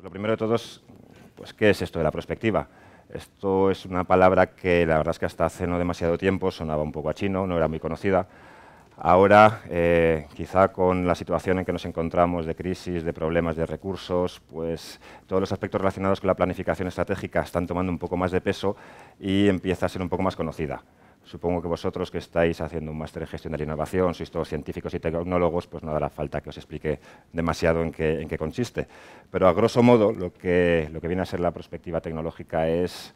Pues lo primero de todos, es, pues, ¿qué es esto de la perspectiva. Esto es una palabra que la verdad es que hasta hace no demasiado tiempo sonaba un poco a chino, no era muy conocida. Ahora, eh, quizá con la situación en que nos encontramos de crisis, de problemas de recursos, pues todos los aspectos relacionados con la planificación estratégica están tomando un poco más de peso y empieza a ser un poco más conocida. Supongo que vosotros que estáis haciendo un máster en gestión de la innovación, sois todos científicos y tecnólogos, pues no hará falta que os explique demasiado en qué, consiste. Pero a grosso modo, lo que, viene a ser la perspectiva tecnológica es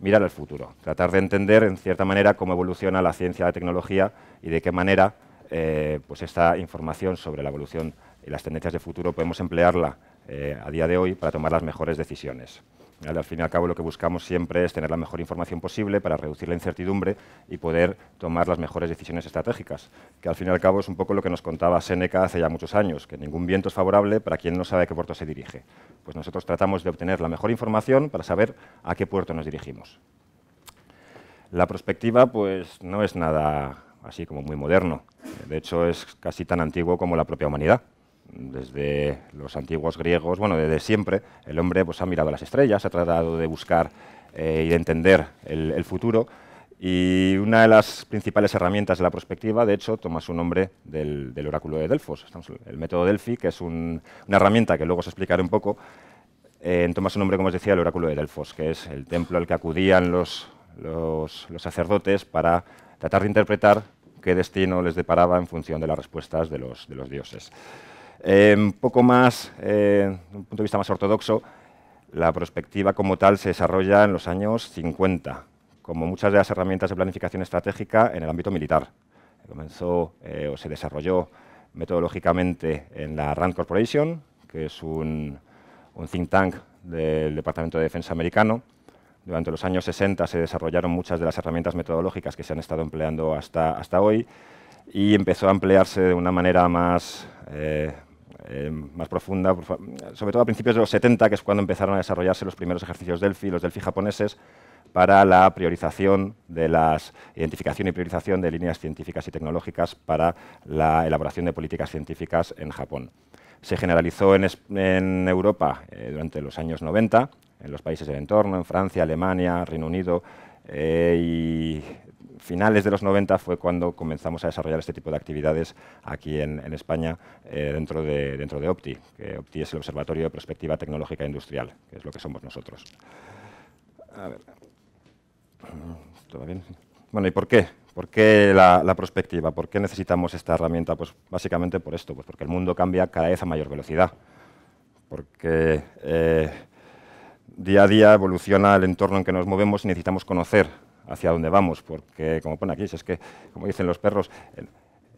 mirar al futuro, tratar de entender en cierta manera cómo evoluciona la ciencia, la tecnología y de qué manera eh, pues esta información sobre la evolución y las tendencias de futuro podemos emplearla eh, a día de hoy para tomar las mejores decisiones. Al fin y al cabo, lo que buscamos siempre es tener la mejor información posible para reducir la incertidumbre y poder tomar las mejores decisiones estratégicas, que al fin y al cabo es un poco lo que nos contaba Seneca hace ya muchos años, que ningún viento es favorable para quien no sabe a qué puerto se dirige. Pues nosotros tratamos de obtener la mejor información para saber a qué puerto nos dirigimos. La perspectiva pues, no es nada así como muy moderno, de hecho es casi tan antiguo como la propia humanidad desde los antiguos griegos, bueno, desde siempre, el hombre pues, ha mirado las estrellas, ha tratado de buscar eh, y de entender el, futuro. Y una de las principales herramientas de la prospectiva, de hecho, toma su nombre del, oráculo de Delfos. el método Delphi, que es una herramienta que luego os explicaré un poco, eh, toma su nombre, como os decía, el oráculo de Delfos, que es el templo al que acudían los, los, sacerdotes para tratar de interpretar qué destino les deparaba en función de las respuestas de los dioses. Eh, un poco más, eh, un punto de vista más ortodoxo, la perspectiva como tal se desarrolla en los años 50, como muchas de las herramientas de planificación estratégica en el ámbito militar. Comenzó eh, o se desarrolló metodológicamente en la RAND Corporation, que es un, think tank del Departamento de Defensa americano. Durante los años 60 se desarrollaron muchas de las herramientas metodológicas que se han estado empleando hasta, hasta hoy y empezó a emplearse de una manera más, eh, más profunda, sobre todo a principios de los 70, que es cuando empezaron a desarrollarse los primeros ejercicios Delphi, los DELFI japoneses, para la priorización de las identificación y priorización de líneas científicas y tecnológicas para la elaboración de políticas científicas en Japón. Se generalizó en, Europa eh, durante los años 90, en los países del entorno, en Francia, Alemania, Reino Unido eh, y finales de los 90 fue cuando comenzamos a desarrollar este tipo de actividades aquí en, España eh, dentro, de, dentro de OPTI, que OPTI es el Observatorio de Perspectiva Tecnológica e Industrial, que es lo que somos nosotros. bien? Bueno, ¿y por qué? ¿Por qué la, perspectiva? prospectiva? ¿Por qué necesitamos esta herramienta? Pues básicamente por esto, pues porque el mundo cambia cada vez a mayor velocidad, porque eh, día a día evoluciona el entorno en que nos movemos y necesitamos conocer hacia dónde vamos, porque como pone aquí, es que, como dicen los perros,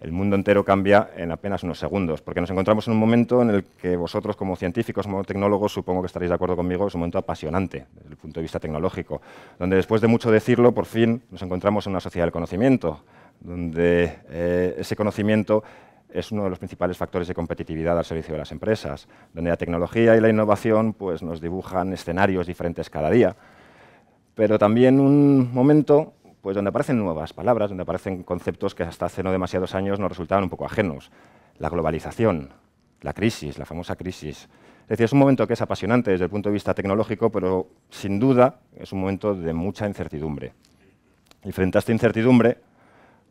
el mundo entero cambia en apenas unos segundos, porque nos encontramos en un momento en el que vosotros como científicos, como tecnólogos, supongo que estaréis de acuerdo conmigo, es un momento apasionante desde el punto de vista tecnológico, donde después de mucho decirlo, por fin nos encontramos en una sociedad del conocimiento, donde eh, ese conocimiento es uno de los principales factores de competitividad al servicio de las empresas, donde la tecnología y la innovación pues, nos dibujan escenarios diferentes cada día, pero también un momento pues, donde aparecen nuevas palabras, donde aparecen conceptos que hasta hace no demasiados años nos resultaban un poco ajenos. La globalización, la crisis, la famosa crisis. Es decir, es un momento que es apasionante desde el punto de vista tecnológico, pero sin duda es un momento de mucha incertidumbre. Y frente a esta incertidumbre,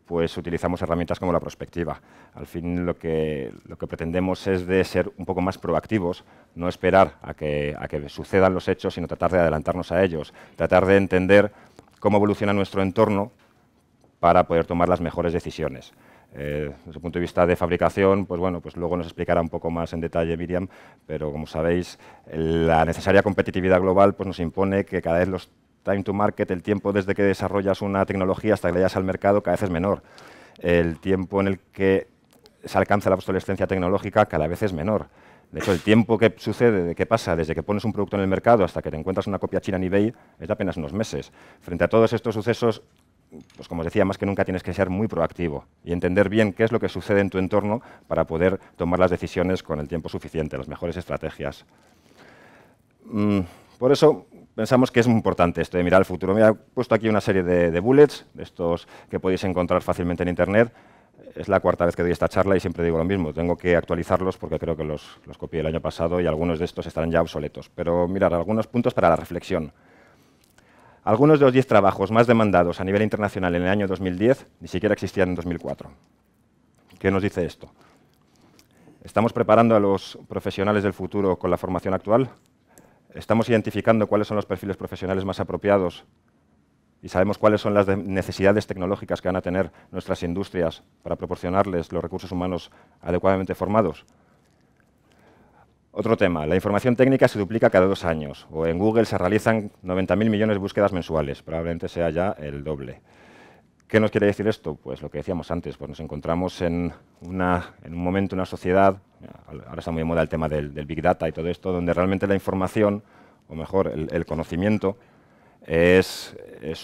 pues utilizamos herramientas como la prospectiva. Al fin lo que, lo que pretendemos es de ser un poco más proactivos, no esperar a que, que sucedan los hechos, sino tratar de adelantarnos a ellos, tratar de entender cómo evoluciona nuestro entorno para poder tomar las mejores decisiones. Eh, desde el punto de vista de fabricación, pues bueno, pues luego nos explicará un poco más en detalle Miriam, pero como sabéis, la necesaria competitividad global pues nos impone que cada vez los time to market, el tiempo desde que desarrollas una tecnología hasta que la llevas al mercado cada vez es menor. El tiempo en el que se alcanza la obsolescencia tecnológica cada vez es menor. De hecho, el tiempo que sucede, que pasa desde que pones un producto en el mercado hasta que te encuentras una copia china en eBay, es de apenas unos meses. Frente a todos estos sucesos, pues como os decía, más que nunca tienes que ser muy proactivo y entender bien qué es lo que sucede en tu entorno para poder tomar las decisiones con el tiempo suficiente, las mejores estrategias. Mm, por eso, pensamos que es muy importante esto de mirar el futuro. Me he puesto aquí una serie de, bullets, de estos que podéis encontrar fácilmente en Internet. Es la cuarta vez que doy esta charla y siempre digo lo mismo. Tengo que actualizarlos porque creo que los, copié el año pasado y algunos de estos estarán ya obsoletos. Pero mirar algunos puntos para la reflexión. Algunos de los 10 trabajos más demandados a nivel internacional en el año 2010 ni siquiera existían en 2004. ¿Qué nos dice esto? ¿Estamos preparando a los profesionales del futuro con la formación actual? estamos identificando cuáles son los perfiles profesionales más apropiados y sabemos cuáles son las necesidades tecnológicas que van a tener nuestras industrias para proporcionarles los recursos humanos adecuadamente formados. Otro tema, la información técnica se duplica cada dos años, o en Google se realizan 90.000 millones de búsquedas mensuales, probablemente sea ya el doble. ¿Qué nos quiere decir esto? Pues lo que decíamos antes, pues nos encontramos en, un momento, una sociedad, ahora está muy en moda el tema del, Big Data y todo esto, donde realmente la información, o mejor, el, conocimiento, es,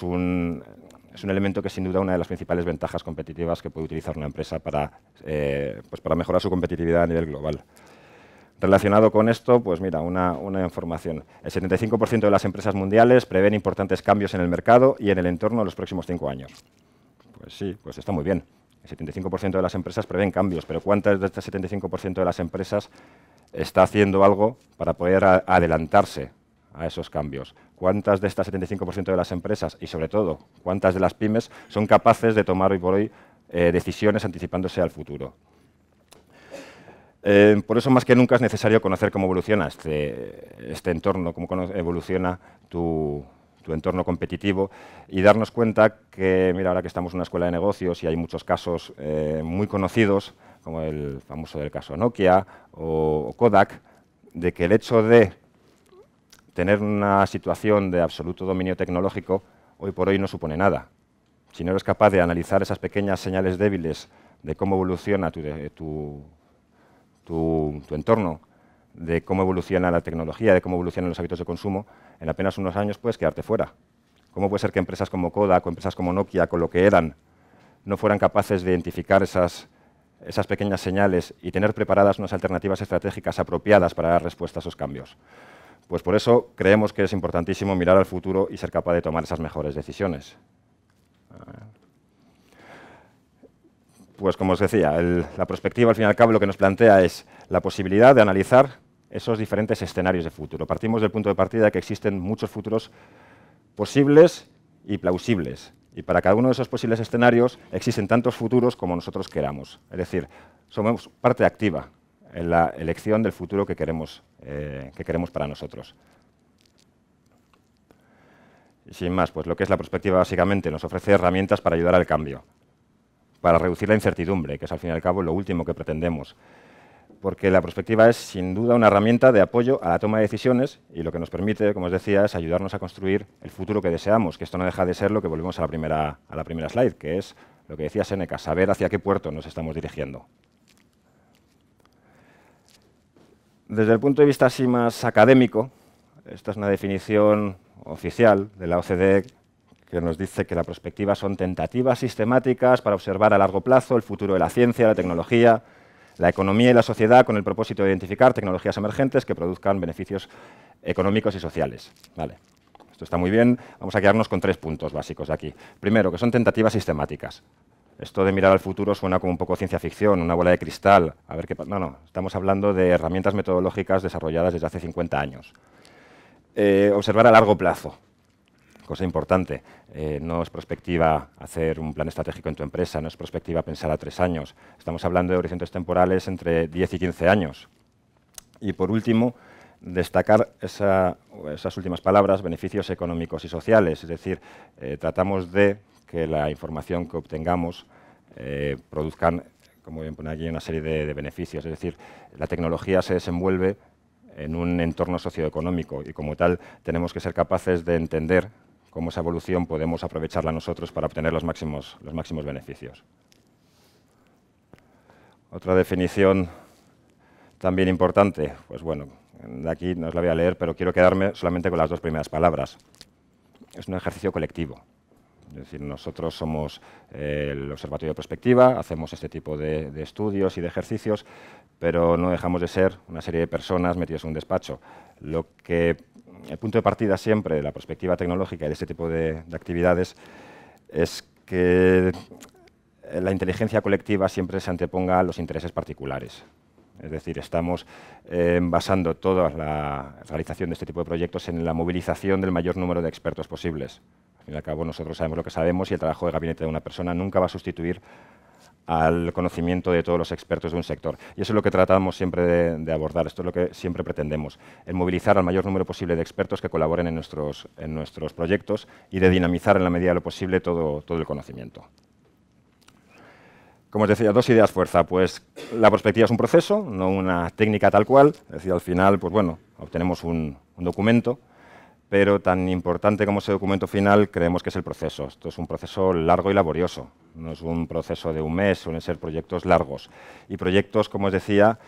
un, elemento que sin duda una de las principales ventajas competitivas que puede utilizar una empresa para, eh, pues mejorar su competitividad a nivel global. Relacionado con esto, pues mira, una, una información. El 75% de las empresas mundiales prevén importantes cambios en el mercado y en el entorno en los próximos cinco años. Pues sí, pues está muy bien. El 75% de las empresas prevén cambios, pero ¿cuántas de estas 75% de las empresas está haciendo algo para poder adelantarse a esos cambios? ¿Cuántas de estas 75% de las empresas y sobre todo cuántas de las pymes son capaces de tomar hoy por hoy eh, decisiones anticipándose al futuro? Eh, por eso más que nunca es necesario conocer cómo evoluciona este, este entorno, cómo evoluciona tu, tu entorno competitivo y darnos cuenta que, mira, ahora que estamos en una escuela de negocios y hay muchos casos eh, muy conocidos, como el famoso del caso Nokia o, Kodak, de que el hecho de tener una situación de absoluto dominio tecnológico hoy por hoy no supone nada. Si no eres capaz de analizar esas pequeñas señales débiles de cómo evoluciona tu entorno, de cómo evoluciona la tecnología, de cómo evolucionan los hábitos de consumo, en apenas unos años puedes quedarte fuera. ¿Cómo puede ser que empresas como Kodak o empresas como Nokia, con lo que eran, no fueran capaces de identificar esas, esas pequeñas señales y tener preparadas unas alternativas estratégicas apropiadas para dar respuesta a esos cambios? Pues por eso creemos que es importantísimo mirar al futuro y ser capaz de tomar esas mejores decisiones. Pues como os decía, la perspectiva al fin y al cabo lo que nos plantea es la posibilidad de analizar esos diferentes escenarios de futuro. Partimos del punto de partida de que existen muchos futuros posibles y plausibles. Y para cada uno de esos posibles escenarios existen tantos futuros como nosotros queramos. Es decir, somos parte activa en la elección del futuro que queremos, eh, que queremos para nosotros. Y sin más, pues lo que es la perspectiva básicamente nos ofrece herramientas para ayudar al cambio, para reducir la incertidumbre, que es al fin y al cabo lo último que pretendemos porque la perspectiva es sin duda una herramienta de apoyo a la toma de decisiones y lo que nos permite, como os decía, es ayudarnos a construir el futuro que deseamos, que esto no deja de ser lo que volvemos a la primera, a la primera slide, que es lo que decía Seneca, saber hacia qué puerto nos estamos dirigiendo. Desde el punto de vista así más académico, esta es una definición oficial de la OCDE que nos dice que la perspectiva son tentativas sistemáticas para observar a largo plazo el futuro de la ciencia, la tecnología, la economía y la sociedad con el propósito de identificar tecnologías emergentes que produzcan beneficios económicos y sociales. Vale. Esto está muy bien, vamos a quedarnos con tres puntos básicos de aquí. Primero, que son tentativas sistemáticas. Esto de mirar al futuro suena como un poco ciencia ficción, una bola de cristal. A ver qué No, no, estamos hablando de herramientas metodológicas desarrolladas desde hace 50 años. Eh, observar a largo plazo cosa importante, eh, no es prospectiva hacer un plan estratégico en tu empresa, no es prospectiva pensar a tres años. Estamos hablando de horizontes temporales entre 10 y 15 años. Y por último, destacar esas últimas palabras, beneficios económicos y sociales. Es decir, eh, tratamos de que la información que obtengamos eh, produzcan, como bien pone aquí, una serie de beneficios. Es decir, la tecnología se desenvuelve en un entorno socioeconómico y como tal tenemos que ser capaces de entender cómo esa evolución podemos aprovecharla nosotros para obtener los máximos, los máximos beneficios. Otra definición también importante, pues bueno, de aquí no os la voy a leer, pero quiero quedarme solamente con las dos primeras palabras. Es un ejercicio colectivo. Es decir, nosotros somos eh, el observatorio de Perspectiva, hacemos este tipo de, de, estudios y de ejercicios, pero no dejamos de ser una serie de personas metidas en un despacho. Lo que el punto de partida siempre de la perspectiva tecnológica y de este tipo de, actividades es que la inteligencia colectiva siempre se anteponga a los intereses particulares. Es decir, estamos eh, basando toda la realización de este tipo de proyectos en la movilización del mayor número de expertos posibles. Al fin y al cabo, nosotros sabemos lo que sabemos y el trabajo de gabinete de una persona nunca va a sustituir al conocimiento de todos los expertos de un sector. Y eso es lo que tratamos siempre de, abordar, esto es lo que siempre pretendemos, el movilizar al mayor número posible de expertos que colaboren en nuestros, proyectos y de dinamizar en la medida de lo posible todo, todo el conocimiento. Como os decía, dos ideas fuerza. Pues la perspectiva es un proceso, no una técnica tal cual. Es decir, al final, pues bueno, obtenemos un, un documento, pero tan importante como ese documento final creemos que es el proceso. Esto es un proceso largo y laborioso, no es un proceso de un mes, suelen ser proyectos largos. Y proyectos, como os decía,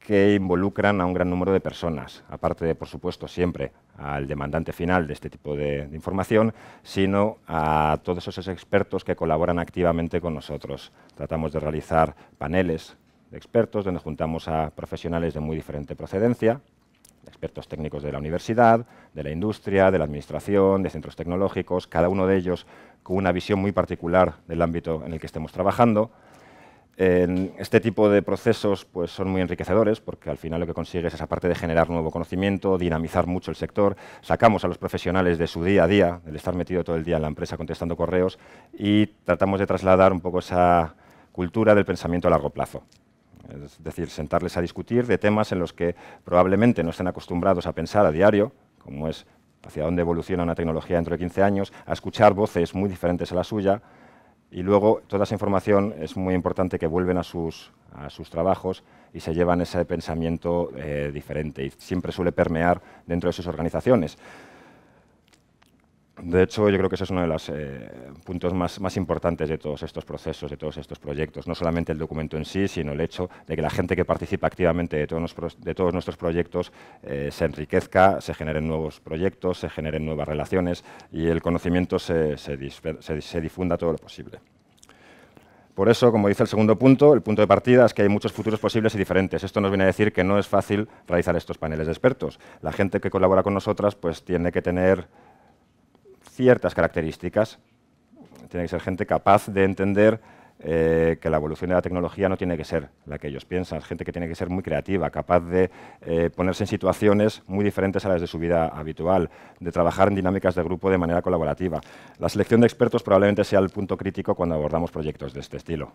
que involucran a un gran número de personas, aparte de, por supuesto, siempre al demandante final de este tipo de, de información, sino a todos esos expertos que colaboran activamente con nosotros. Tratamos de realizar paneles de expertos donde juntamos a profesionales de muy diferente procedencia, expertos técnicos de la universidad, de la industria, de la administración, de centros tecnológicos, cada uno de ellos con una visión muy particular del ámbito en el que estemos trabajando. este tipo de procesos pues, son muy enriquecedores porque al final lo que consigues es, esa parte de generar nuevo conocimiento, dinamizar mucho el sector, sacamos a los profesionales de su día a día, del estar metido todo el día en la empresa contestando correos y tratamos de trasladar un poco esa cultura del pensamiento a largo plazo es decir, sentarles a discutir de temas en los que probablemente no estén acostumbrados a pensar a diario, como es hacia dónde evoluciona una tecnología dentro de 15 años, a escuchar voces muy diferentes a la suya, y luego toda esa información es muy importante que vuelven a sus, trabajos y se llevan ese pensamiento eh, diferente y siempre suele permear dentro de sus organizaciones. De hecho, yo creo que ese es uno de los eh, puntos más, importantes de todos estos procesos, de todos estos proyectos. No solamente el documento en sí, sino el hecho de que la gente que participa activamente de todos, de todos nuestros proyectos eh, se enriquezca, se generen nuevos proyectos, se generen nuevas relaciones y el conocimiento se, se difunda todo lo posible. Por eso, como dice el segundo punto, el punto de partida es que hay muchos futuros posibles y diferentes. Esto nos viene a decir que no es fácil realizar estos paneles de expertos. La gente que colabora con nosotras pues, tiene que tener ciertas características. Tiene que ser gente capaz de entender eh, que la evolución de la tecnología no tiene que ser la que ellos piensan, gente que tiene que ser muy creativa, capaz de eh, ponerse en situaciones muy diferentes a las de su vida habitual, de trabajar en dinámicas de grupo de manera colaborativa. La selección de expertos probablemente sea el punto crítico cuando abordamos proyectos de este estilo.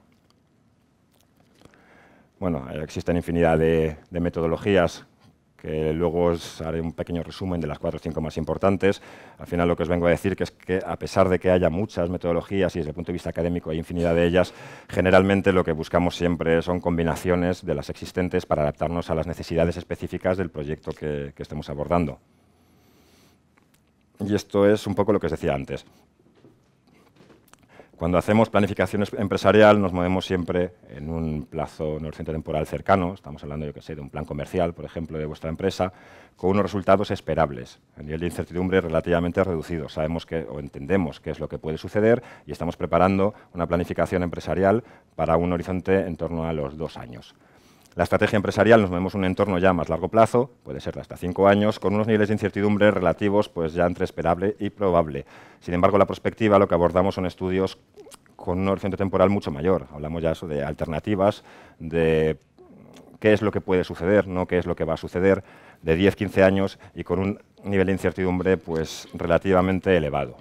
Bueno, existen infinidad de metodologías que luego os haré un pequeño resumen de las cuatro o cinco más importantes. Al final lo que os vengo a decir que es que a pesar de que haya muchas metodologías y desde el punto de vista académico hay infinidad de ellas, generalmente lo que buscamos siempre son combinaciones de las existentes para adaptarnos a las necesidades específicas del proyecto que, que estemos abordando. Y esto es un poco lo que os decía antes. Cuando hacemos planificación empresarial nos movemos siempre en un plazo, en horizonte temporal cercano, estamos hablando, yo que sé, de un plan comercial, por ejemplo, de vuestra empresa, con unos resultados esperables, a nivel de incertidumbre relativamente reducido. Sabemos que, o entendemos qué es lo que puede suceder y estamos preparando una planificación empresarial para un horizonte en torno a los dos años. La estrategia empresarial nos movemos un entorno ya más largo plazo, puede ser hasta cinco años, con unos niveles de incertidumbre relativos pues ya entre esperable y probable. Sin embargo, la perspectiva lo que abordamos son estudios con un horizonte temporal mucho mayor. Hablamos ya de alternativas, de qué es lo que puede suceder, no qué es lo que va a suceder, de 10-15 años y con un nivel de incertidumbre pues, relativamente elevado.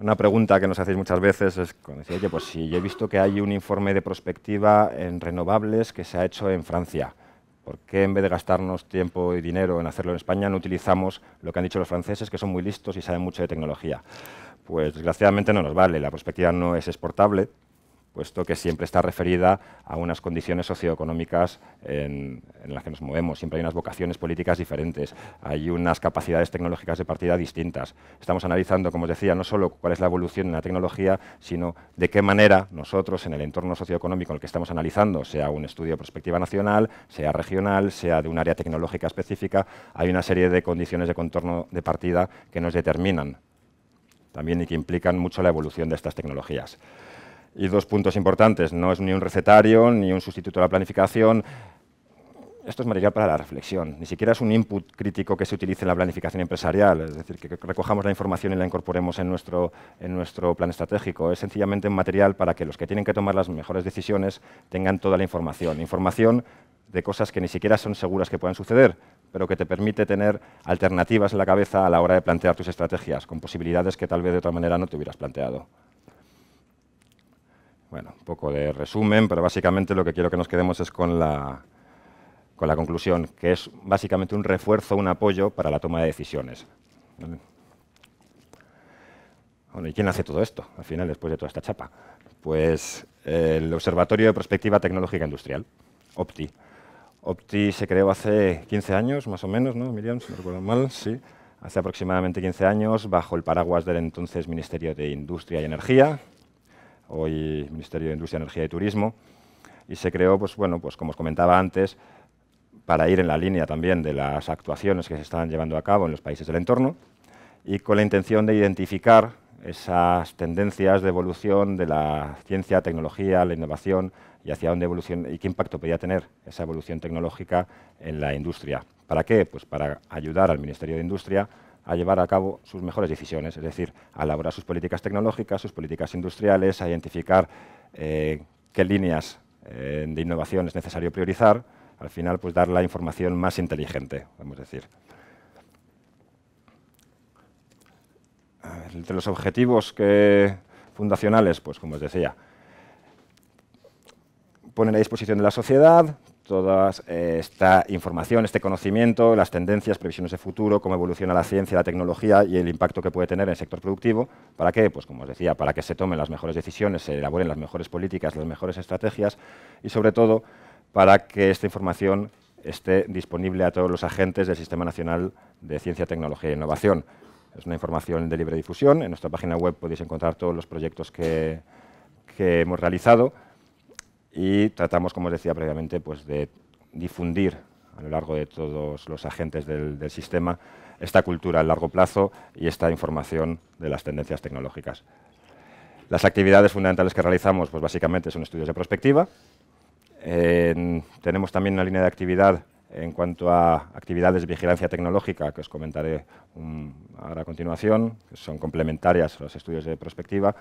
Una pregunta que nos hacéis muchas veces es, oye, pues si yo he visto que hay un informe de prospectiva en renovables que se ha hecho en Francia, ¿por qué en vez de gastarnos tiempo y dinero en hacerlo en España no utilizamos lo que han dicho los franceses, que son muy listos y saben mucho de tecnología? Pues desgraciadamente no nos vale, la prospectiva no es exportable, puesto que siempre está referida a unas condiciones socioeconómicas en, las que nos movemos. Siempre hay unas vocaciones políticas diferentes, hay unas capacidades tecnológicas de partida distintas. Estamos analizando, como os decía, no solo cuál es la evolución en la tecnología, sino de qué manera nosotros, en el entorno socioeconómico en el que estamos analizando, sea un estudio de perspectiva nacional, sea regional, sea de un área tecnológica específica, hay una serie de condiciones de contorno de partida que nos determinan también y que implican mucho la evolución de estas tecnologías. Y dos puntos importantes, no es ni un recetario, ni un sustituto a la planificación. Esto es material para la reflexión, ni siquiera es un input crítico que se utilice en la planificación empresarial, es decir, que recojamos la información y la incorporemos en nuestro, en nuestro plan estratégico. Es sencillamente un material para que los que tienen que tomar las mejores decisiones tengan toda la información. Información de cosas que ni siquiera son seguras que puedan suceder, pero que te permite tener alternativas en la cabeza a la hora de plantear tus estrategias, con posibilidades que tal vez de otra manera no te hubieras planteado. Bueno, un poco de resumen, pero básicamente lo que quiero que nos quedemos es con la, con la conclusión, que es básicamente un refuerzo, un apoyo para la toma de decisiones. Bueno, ¿y quién hace todo esto, al final, después de toda esta chapa? Pues eh, el Observatorio de Perspectiva Tecnológica Industrial, OPTI. OPTI se creó hace 15 años, más o menos, ¿no, Miriam? Si no recuerdo mal, sí. Hace aproximadamente 15 años, bajo el paraguas del entonces Ministerio de Industria y Energía, hoy Ministerio de Industria, Energía y Turismo, y se creó, pues, bueno, pues, como os comentaba antes, para ir en la línea también de las actuaciones que se están llevando a cabo en los países del entorno y con la intención de identificar esas tendencias de evolución de la ciencia, tecnología, la innovación y hacia dónde evolución y qué impacto podía tener esa evolución tecnológica en la industria. ¿Para qué? Pues para ayudar al Ministerio de Industria a llevar a cabo sus mejores decisiones, es decir, a elaborar sus políticas tecnológicas, sus políticas industriales, a identificar eh, qué líneas eh, de innovación es necesario priorizar, al final pues dar la información más inteligente, vamos a decir. entre los objetivos que, fundacionales, pues como os decía, ponen a disposición de la sociedad toda eh, esta información, este conocimiento, las tendencias, previsiones de futuro, cómo evoluciona la ciencia, la tecnología y el impacto que puede tener en el sector productivo. ¿Para qué? Pues como os decía, para que se tomen las mejores decisiones, se elaboren las mejores políticas, las mejores estrategias y sobre todo para que esta información esté disponible a todos los agentes del Sistema Nacional de Ciencia, Tecnología e Innovación. Es una información de libre difusión. En nuestra página web podéis encontrar todos los proyectos que hemos realizado y tratamos, como os decía previamente, pues, de difundir a lo largo de todos los agentes del, sistema esta cultura a largo plazo y esta información de las tendencias tecnológicas. Las actividades fundamentales que realizamos pues básicamente son estudios de prospectiva. tenemos también una línea de actividad en cuanto a actividades de vigilancia tecnológica, que os comentaré ahora a continuación, que son complementarias a los estudios de prospectiva,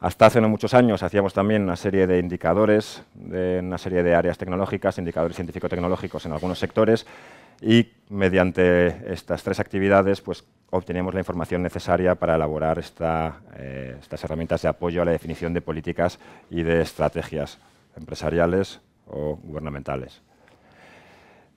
hasta hace no muchos años hacíamos también una serie de indicadores, de una serie de áreas tecnológicas, indicadores científico-tecnológicos en algunos sectores, y mediante estas tres actividades pues, obteníamos la información necesaria para elaborar eh, estas herramientas de apoyo a la definición de políticas y de estrategias empresariales o gubernamentales.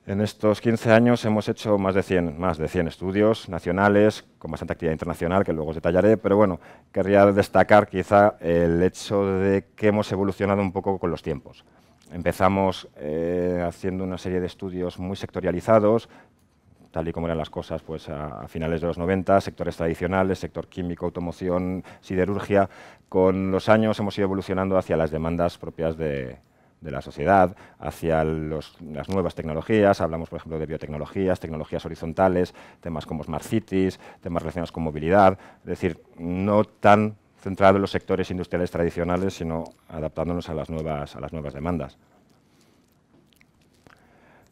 En estos 15 años hemos hecho más de 100, más de 100 estudios nacionales, con bastante actividad internacional, que luego os detallaré, pero bueno, querría destacar quizá el hecho de que hemos evolucionado un poco con los tiempos. Empezamos eh, haciendo una serie de estudios muy sectorializados, tal y como eran las cosas pues, a, finales de los 90, sectores tradicionales, sector químico, automoción, siderurgia. Con los años hemos ido evolucionando hacia las demandas propias de, de la sociedad hacia las nuevas tecnologías. Hablamos, por ejemplo, de biotecnologías, tecnologías horizontales, temas como smart cities, temas relacionados con movilidad. Es decir, no tan centrado en los sectores industriales tradicionales, sino adaptándonos a las nuevas, a las nuevas demandas.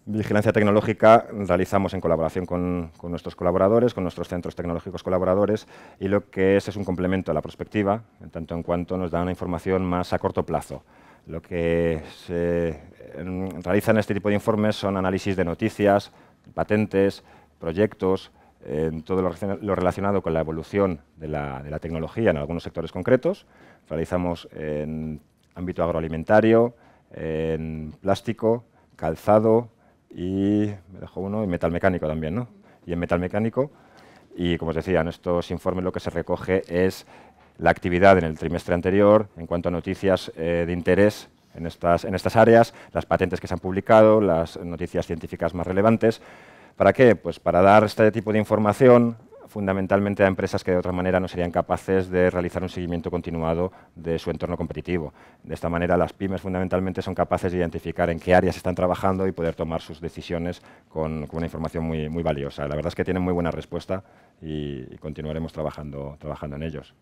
Vigilancia tecnológica realizamos en colaboración con, nuestros colaboradores, con nuestros centros tecnológicos colaboradores y lo que es es un complemento a la prospectiva, en tanto en cuanto nos da una información más a corto plazo. Lo que se em, realiza en este tipo de informes son análisis de noticias, patentes, proyectos, en todo lo relacionado con la evolución de la, tecnología en algunos sectores concretos. Realizamos en ámbito agroalimentario, en plástico, calzado y, me mecánico metalmecánico también, ¿no? Y en mecánico. y como os decía, en estos informes lo que se recoge es la actividad en el trimestre anterior en cuanto a noticias eh, de interés en estas, áreas, las patentes que se han publicado, las noticias científicas más relevantes. ¿Para qué? Pues para dar este tipo de información fundamentalmente a empresas que de otra manera no serían capaces de realizar un seguimiento continuado de su entorno competitivo. De esta manera, las pymes fundamentalmente son capaces de identificar en qué áreas están trabajando y poder tomar sus decisiones con, una información muy, muy valiosa. La verdad es que tienen muy buena respuesta y, y continuaremos trabajando, trabajando en ellos.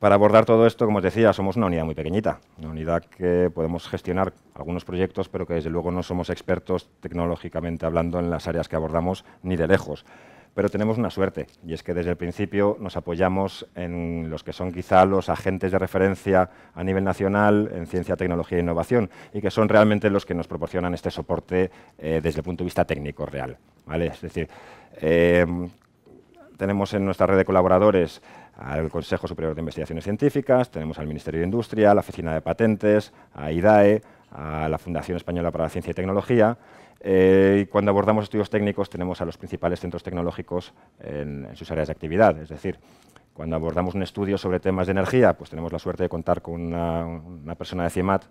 Para abordar todo esto, como os decía, somos una unidad muy pequeñita, una unidad que podemos gestionar algunos proyectos, pero que desde luego no somos expertos tecnológicamente hablando en las áreas que abordamos ni de lejos. Pero tenemos una suerte, y es que desde el principio nos apoyamos en los que son quizá los agentes de referencia a nivel nacional en ciencia, tecnología e innovación, y que son realmente los que nos proporcionan este soporte eh, desde el punto de vista técnico real. ¿vale? Es decir, eh, tenemos en nuestra red de colaboradores al Consejo Superior de Investigaciones Científicas, tenemos al Ministerio de Industria, a la Oficina de Patentes, a IDAE, a la Fundación Española para la Ciencia y Tecnología. Eh, y cuando abordamos estudios técnicos tenemos a los principales centros tecnológicos en, sus áreas de actividad. Es decir, cuando abordamos un estudio sobre temas de energía, pues tenemos la suerte de contar con una, persona de CIMAT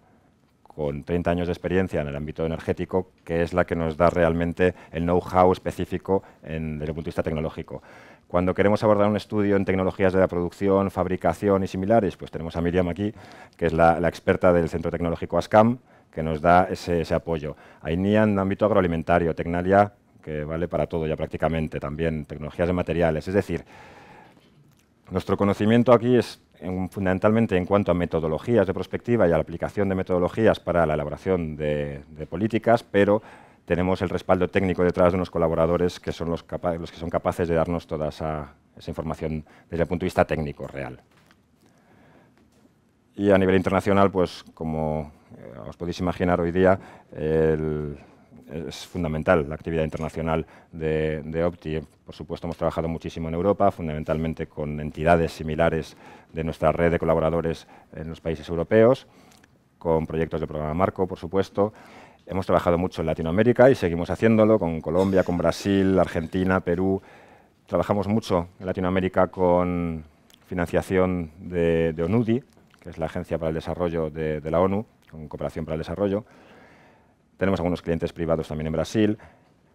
con 30 años de experiencia en el ámbito energético, que es la que nos da realmente el know-how específico desde el punto de vista tecnológico. Cuando queremos abordar un estudio en tecnologías de la producción, fabricación y similares, pues tenemos a Miriam aquí, que es la, experta del Centro Tecnológico ASCAM, que nos da ese, apoyo. apoyo. NIA en ámbito agroalimentario, Tecnalia, que vale para todo ya prácticamente, también tecnologías de materiales. Es decir, nuestro conocimiento aquí es fundamentalmente en cuanto a metodologías de prospectiva y a la aplicación de metodologías para la elaboración de políticas, pero tenemos el respaldo técnico detrás de unos colaboradores que son los, que son capaces de darnos toda esa, información desde el punto de vista técnico real. Y a nivel internacional, pues como eh, os podéis imaginar hoy día, es fundamental la actividad internacional de, de, Opti. Por supuesto, hemos trabajado muchísimo en Europa, fundamentalmente con entidades similares de nuestra red de colaboradores en los países europeos, con proyectos del programa Marco, por supuesto, Hemos trabajado mucho en Latinoamérica y seguimos haciéndolo con Colombia, con Brasil, Argentina, Perú. Trabajamos mucho en Latinoamérica con financiación de, ONUDI, que es la Agencia para el Desarrollo de, la ONU, con Cooperación para el Desarrollo. Tenemos algunos clientes privados también en Brasil.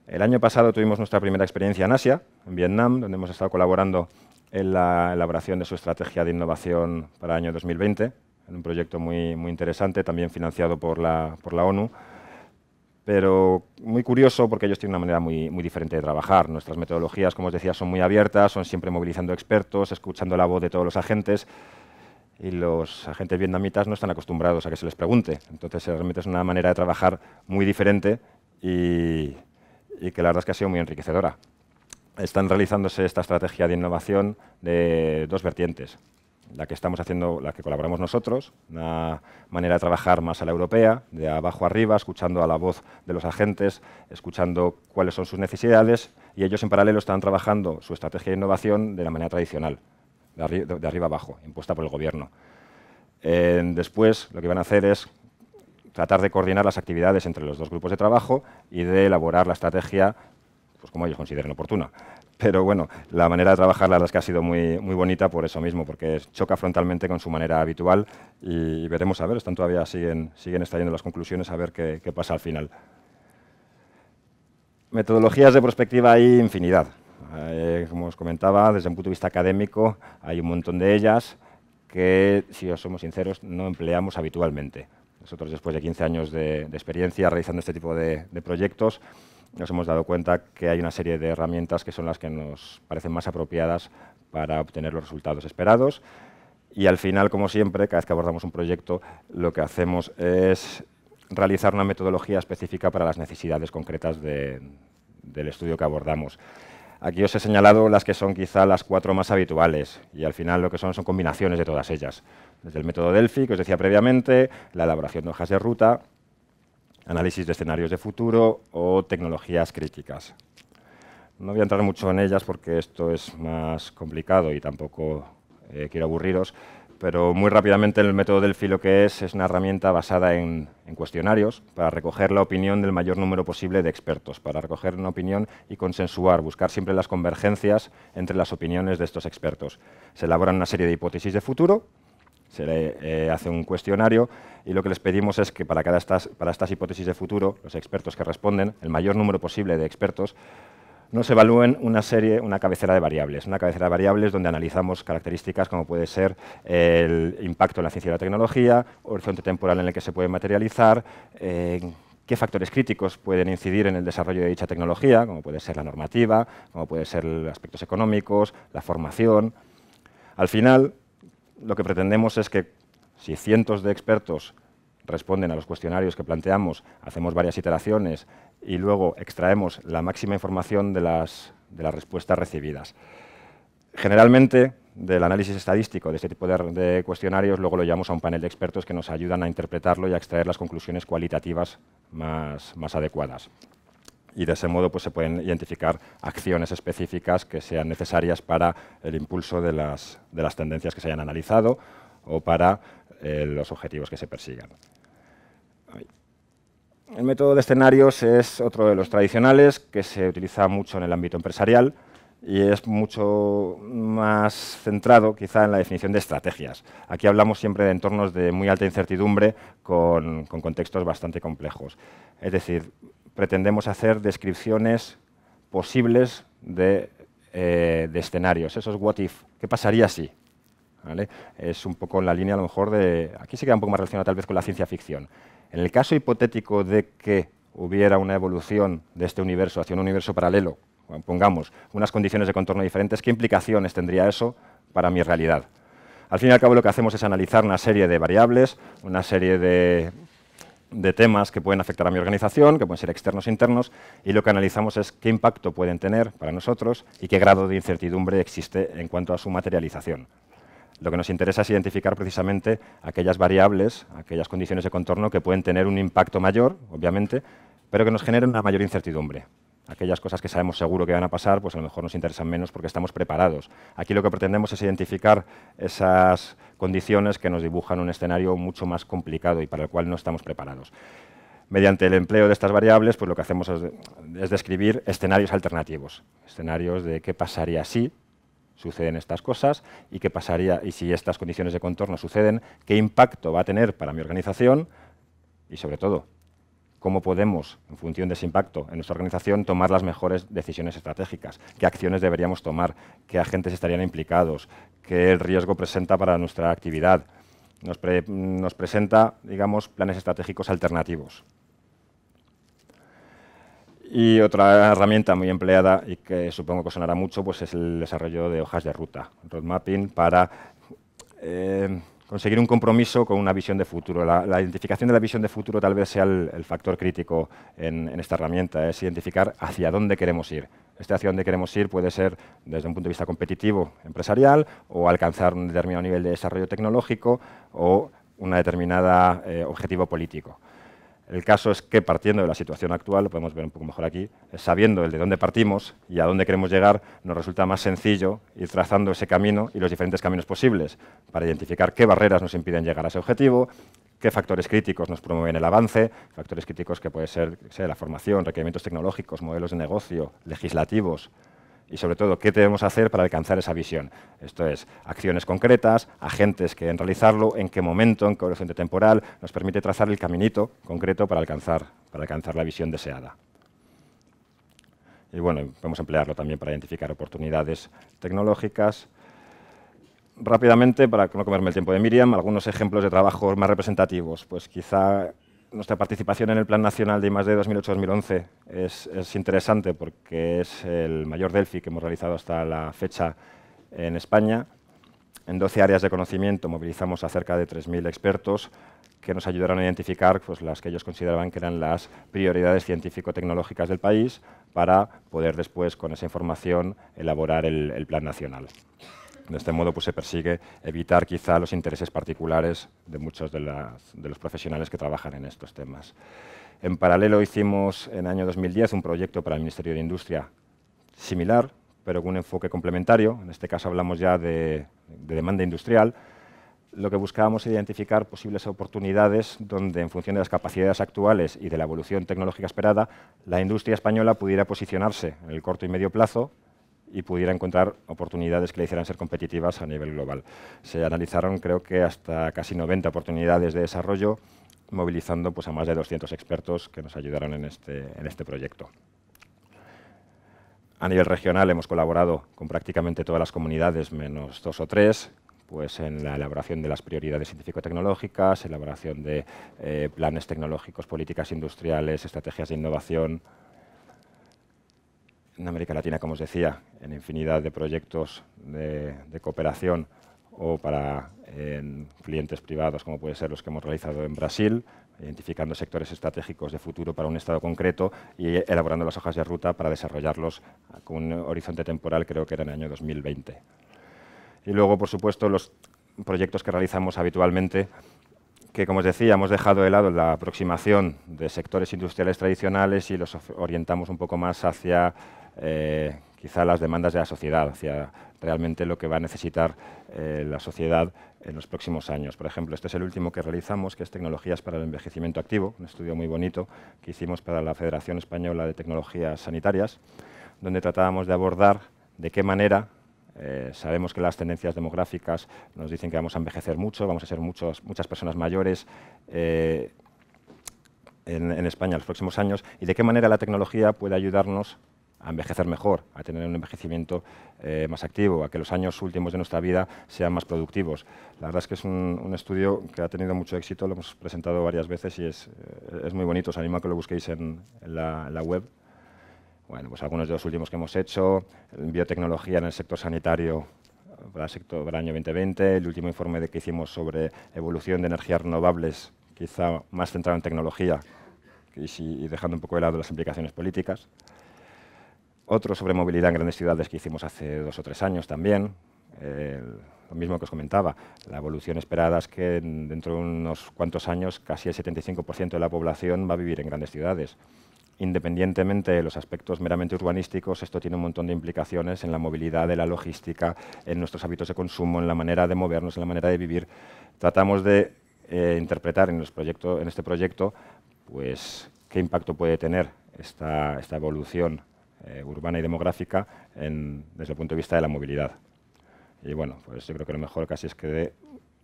El año pasado tuvimos nuestra primera experiencia en Asia, en Vietnam, donde hemos estado colaborando en la elaboración de su estrategia de innovación para el año 2020, en un proyecto muy, interesante, también financiado por la ONU pero muy curioso porque ellos tienen una manera muy, diferente de trabajar. Nuestras metodologías, como os decía, son muy abiertas, son siempre movilizando expertos, escuchando la voz de todos los agentes y los agentes vietnamitas no están acostumbrados a que se les pregunte. Entonces eh, realmente es una manera de trabajar muy diferente y, y que la verdad es que ha sido muy enriquecedora. Están realizándose esta estrategia de innovación de dos vertientes la que estamos haciendo, la que colaboramos nosotros, una manera de trabajar más a la europea, de abajo arriba, escuchando a la voz de los agentes, escuchando cuáles son sus necesidades y ellos en paralelo están trabajando su estrategia de innovación de la manera tradicional, de, arriba abajo, impuesta por el gobierno. después lo que van a hacer es tratar de coordinar las actividades entre los dos grupos de trabajo y de elaborar la estrategia pues como ellos consideren oportuna pero bueno, la manera de trabajarla es que ha sido muy, muy bonita por eso mismo, porque choca frontalmente con su manera habitual y veremos a ver, están todavía siguen, siguen estallando las conclusiones a ver qué, pasa al final. Metodologías de prospectiva hay infinidad. Eh, como os comentaba, desde un punto de vista académico hay un montón de ellas que, si os somos sinceros, no empleamos habitualmente. Nosotros, después de 15 años de, experiencia realizando este tipo de proyectos, nos hemos dado cuenta que hay una serie de herramientas que son las que nos parecen más apropiadas para obtener los resultados esperados. Y al final, como siempre, cada vez que abordamos un proyecto, lo que hacemos es realizar una metodología específica para las necesidades concretas del estudio que abordamos. Aquí os he señalado las que son quizá las cuatro más habituales y al final lo que son son combinaciones de todas ellas. Desde el método Delphi, que os decía previamente, la elaboración de hojas de ruta, análisis de escenarios de futuro o tecnologías críticas. No voy a entrar mucho en ellas porque esto es más complicado y tampoco eh, quiero aburriros, pero muy rápidamente el método del filo que es es una herramienta basada en, en, cuestionarios para recoger la opinión del mayor número posible de expertos, para recoger una opinión y consensuar, buscar siempre las convergencias entre las opiniones de estos expertos. Se elaboran una serie de hipótesis de futuro se le eh, hace un cuestionario y lo que les pedimos es que para, cada estas, para estas hipótesis de futuro, los expertos que responden, el mayor número posible de expertos, nos evalúen una serie, una cabecera de variables, una cabecera de variables donde analizamos características como puede ser el impacto en la ciencia de la tecnología, horizonte temporal en el que se puede materializar, eh, qué factores críticos pueden incidir en el desarrollo de dicha tecnología, como puede ser la normativa, como puede ser aspectos económicos, la formación. Al final, lo que pretendemos es que si cientos de expertos responden a los cuestionarios que planteamos, hacemos varias iteraciones y luego extraemos la máxima información de las, respuestas recibidas. Generalmente, del análisis estadístico de este tipo de, cuestionarios, luego lo llevamos a un panel de expertos que nos ayudan a interpretarlo y a extraer las conclusiones cualitativas más adecuadas y de ese modo pues, se pueden identificar acciones específicas que sean necesarias para el impulso de las, tendencias que se hayan analizado o para eh, los objetivos que se persigan. El método de escenarios es otro de los tradicionales que se utiliza mucho en el ámbito empresarial y es mucho más centrado quizá en la definición de estrategias. Aquí hablamos siempre de entornos de muy alta incertidumbre con, con contextos bastante complejos. Es decir, pretendemos hacer descripciones posibles de, eh, escenarios. Eso escenarios, what if, ¿qué pasaría si? Es un poco en la línea a lo mejor de, aquí se queda un poco más relacionado tal vez con la ciencia ficción. En el caso hipotético de que hubiera una evolución de este universo hacia un universo paralelo, pongamos, unas condiciones de contorno diferentes, ¿qué implicaciones tendría eso para mi realidad? Al fin y al cabo lo que hacemos es analizar una serie de variables, una serie de de temas que pueden afectar a mi organización, que pueden ser externos e internos, y lo que analizamos es qué impacto pueden tener para nosotros y qué grado de incertidumbre existe en cuanto a su materialización. Lo que nos interesa es identificar precisamente aquellas variables, aquellas condiciones de contorno que pueden tener un impacto mayor, obviamente, pero que nos generen una mayor incertidumbre aquellas cosas que sabemos seguro que van a pasar, pues a lo mejor nos interesan menos porque estamos preparados. Aquí lo que pretendemos es identificar esas condiciones que nos dibujan un escenario mucho más complicado y para el cual no estamos preparados. Mediante el empleo de estas variables, pues lo que hacemos es, describir escenarios alternativos, escenarios de qué pasaría si suceden estas cosas y qué pasaría y si estas condiciones de contorno suceden, qué impacto va a tener para mi organización y sobre todo cómo podemos, en función de ese impacto en nuestra organización, tomar las mejores decisiones estratégicas, qué acciones deberíamos tomar, qué agentes estarían implicados, qué riesgo presenta para nuestra actividad. Nos, presenta, digamos, planes estratégicos alternativos. Y otra herramienta muy empleada y que supongo que sonará mucho pues es el desarrollo de hojas de ruta, road para eh, conseguir un compromiso con una visión de futuro. La, identificación de la visión de futuro tal vez sea el, factor crítico en, esta herramienta, es identificar hacia dónde queremos ir. Este hacia dónde queremos ir puede ser desde un punto de vista competitivo, empresarial, o alcanzar un determinado nivel de desarrollo tecnológico, o un determinado eh, objetivo político. El caso es que partiendo de la situación actual, lo podemos ver un poco mejor aquí, sabiendo el de dónde partimos y a dónde queremos llegar, nos resulta más sencillo ir trazando ese camino y los diferentes caminos posibles para identificar qué barreras nos impiden llegar a ese objetivo, qué factores críticos nos promueven el avance, factores críticos que puede ser, la formación, requerimientos tecnológicos, modelos de negocio, legislativos, y sobre todo qué debemos hacer para alcanzar esa visión. Esto es, acciones concretas, agentes que en realizarlo, en qué momento, en qué horizonte temporal, nos permite trazar el caminito concreto para alcanzar, para alcanzar la visión deseada. Y bueno, podemos emplearlo también para identificar oportunidades tecnológicas. Rápidamente, para no comerme el tiempo de Miriam, algunos ejemplos de trabajos más representativos. Pues quizá nuestra participación en el Plan Nacional de I+.D. 2008-2011 es, interesante porque es el mayor delphi que hemos realizado hasta la fecha en España. En 12 áreas de conocimiento movilizamos a cerca de 3.000 expertos que nos ayudaron a identificar pues, las que ellos consideraban que eran las prioridades científico-tecnológicas del país para poder después, con esa información, elaborar el Plan Nacional. De este modo pues, se persigue evitar quizá los intereses particulares de muchos de, los profesionales que trabajan en estos temas. En paralelo hicimos en el año 2010 un proyecto para el Ministerio de Industria similar, pero con un enfoque complementario. En este caso hablamos ya de, de demanda industrial. Lo que buscábamos es identificar posibles oportunidades donde, en función de las capacidades actuales y de la evolución tecnológica esperada, la industria española pudiera posicionarse en el corto y medio plazo y pudiera encontrar oportunidades que le hicieran ser competitivas a nivel global. Se analizaron creo que hasta casi 90 oportunidades de desarrollo, movilizando pues, a más de 200 expertos que nos ayudaron en este, en este proyecto. A nivel regional hemos colaborado con prácticamente todas las comunidades, menos dos o tres, pues en la elaboración de las prioridades científico-tecnológicas, elaboración de eh, planes tecnológicos, políticas industriales, estrategias de innovación, en América Latina, como os decía, en infinidad de proyectos de, cooperación o para clientes privados, como puede ser los que hemos realizado en Brasil, identificando sectores estratégicos de futuro para un Estado concreto y elaborando las hojas de ruta para desarrollarlos con un horizonte temporal, creo que era en el año 2020. Y luego, por supuesto, los proyectos que realizamos habitualmente, que como os decía, hemos dejado de lado la aproximación de sectores industriales tradicionales y los orientamos un poco más hacia eh, quizá las demandas de la sociedad, hacia realmente lo que va a necesitar eh, la sociedad en los próximos años. Por ejemplo, este es el último que realizamos, que es Tecnologías para el Envejecimiento Activo, un estudio muy bonito que hicimos para la Federación Española de Tecnologías Sanitarias, donde tratábamos de abordar de qué manera eh, sabemos que las tendencias demográficas nos dicen que vamos a envejecer mucho, vamos a ser muchas personas mayores en, en España en los próximos años y de qué manera la tecnología puede ayudarnos a envejecer mejor, a tener un envejecimiento eh, más activo, a que los años últimos de nuestra vida sean más productivos. La verdad es que es un, estudio que ha tenido mucho éxito, lo hemos presentado varias veces y es, eh, muy bonito, os animo a que lo busquéis en, la, web. Bueno, pues algunos de los últimos que hemos hecho, biotecnología en el sector sanitario para el, sector, año 2020, el último informe que hicimos sobre evolución de energías renovables, quizá más centrado en tecnología y, y dejando un poco de lado las implicaciones políticas. Otro sobre movilidad en grandes ciudades que hicimos hace dos o tres años también. lo mismo que os comentaba, la evolución esperada es que dentro de unos cuantos años casi el 75% de la población va a vivir en grandes ciudades. Independientemente de los aspectos meramente urbanísticos, esto tiene un montón de implicaciones en la movilidad, en la logística, en nuestros hábitos de consumo, en la manera de movernos, en la manera de vivir. Tratamos de eh, interpretar en, este proyecto pues, qué impacto puede tener esta evolución eh, urbana y demográfica desde el punto de vista de la movilidad. Y bueno, pues yo creo que lo mejor casi es que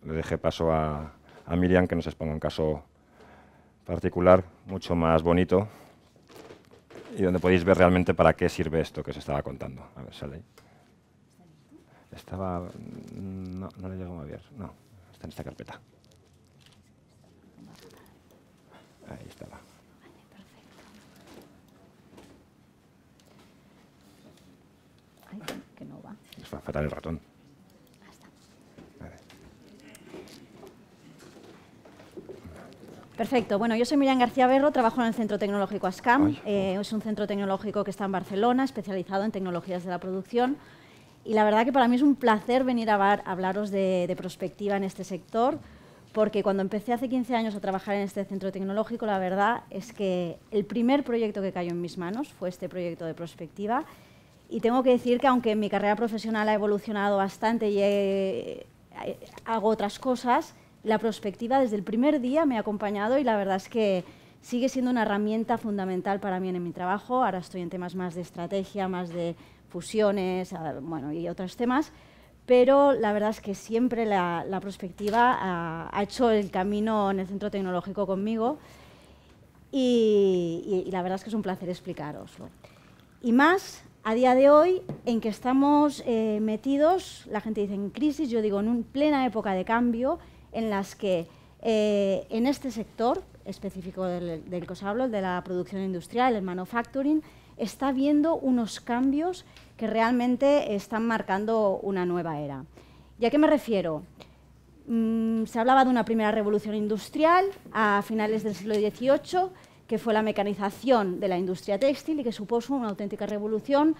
le deje paso a, Miriam que nos exponga un caso particular mucho más bonito y donde podéis ver realmente para qué sirve esto que os estaba contando. A ver, sale ahí. Estaba... Mm, no, no le llego a ver. No, está en esta carpeta. Ahí estaba. no va. fatal el ratón. Perfecto. Bueno, yo soy Miriam García Berro, trabajo en el Centro Tecnológico ASCAM. Eh, es un centro tecnológico que está en Barcelona, especializado en tecnologías de la producción. Y la verdad que para mí es un placer venir a, hablaros de, de prospectiva en este sector, porque cuando empecé hace 15 años a trabajar en este centro tecnológico, la verdad es que el primer proyecto que cayó en mis manos fue este proyecto de prospectiva y tengo que decir que aunque mi carrera profesional ha evolucionado bastante y eh, hago otras cosas, la prospectiva desde el primer día me ha acompañado y la verdad es que sigue siendo una herramienta fundamental para mí en mi trabajo. Ahora estoy en temas más de estrategia, más de fusiones y otros temas, pero la verdad es que siempre la, prospectiva ha, hecho el camino en el centro tecnológico conmigo y, y la verdad es que es un placer explicaroslo. Y más a día de hoy en que estamos eh, metidos, la gente dice en crisis, yo digo en una plena época de cambio en las que eh, en este sector específico del, que os hablo, el de la producción industrial, el manufacturing, está viendo unos cambios que realmente están marcando una nueva era. ¿Y a qué me refiero? Mm, se hablaba de una primera revolución industrial a finales del siglo XVIII que fue la mecanización de la industria textil y que supuso una auténtica revolución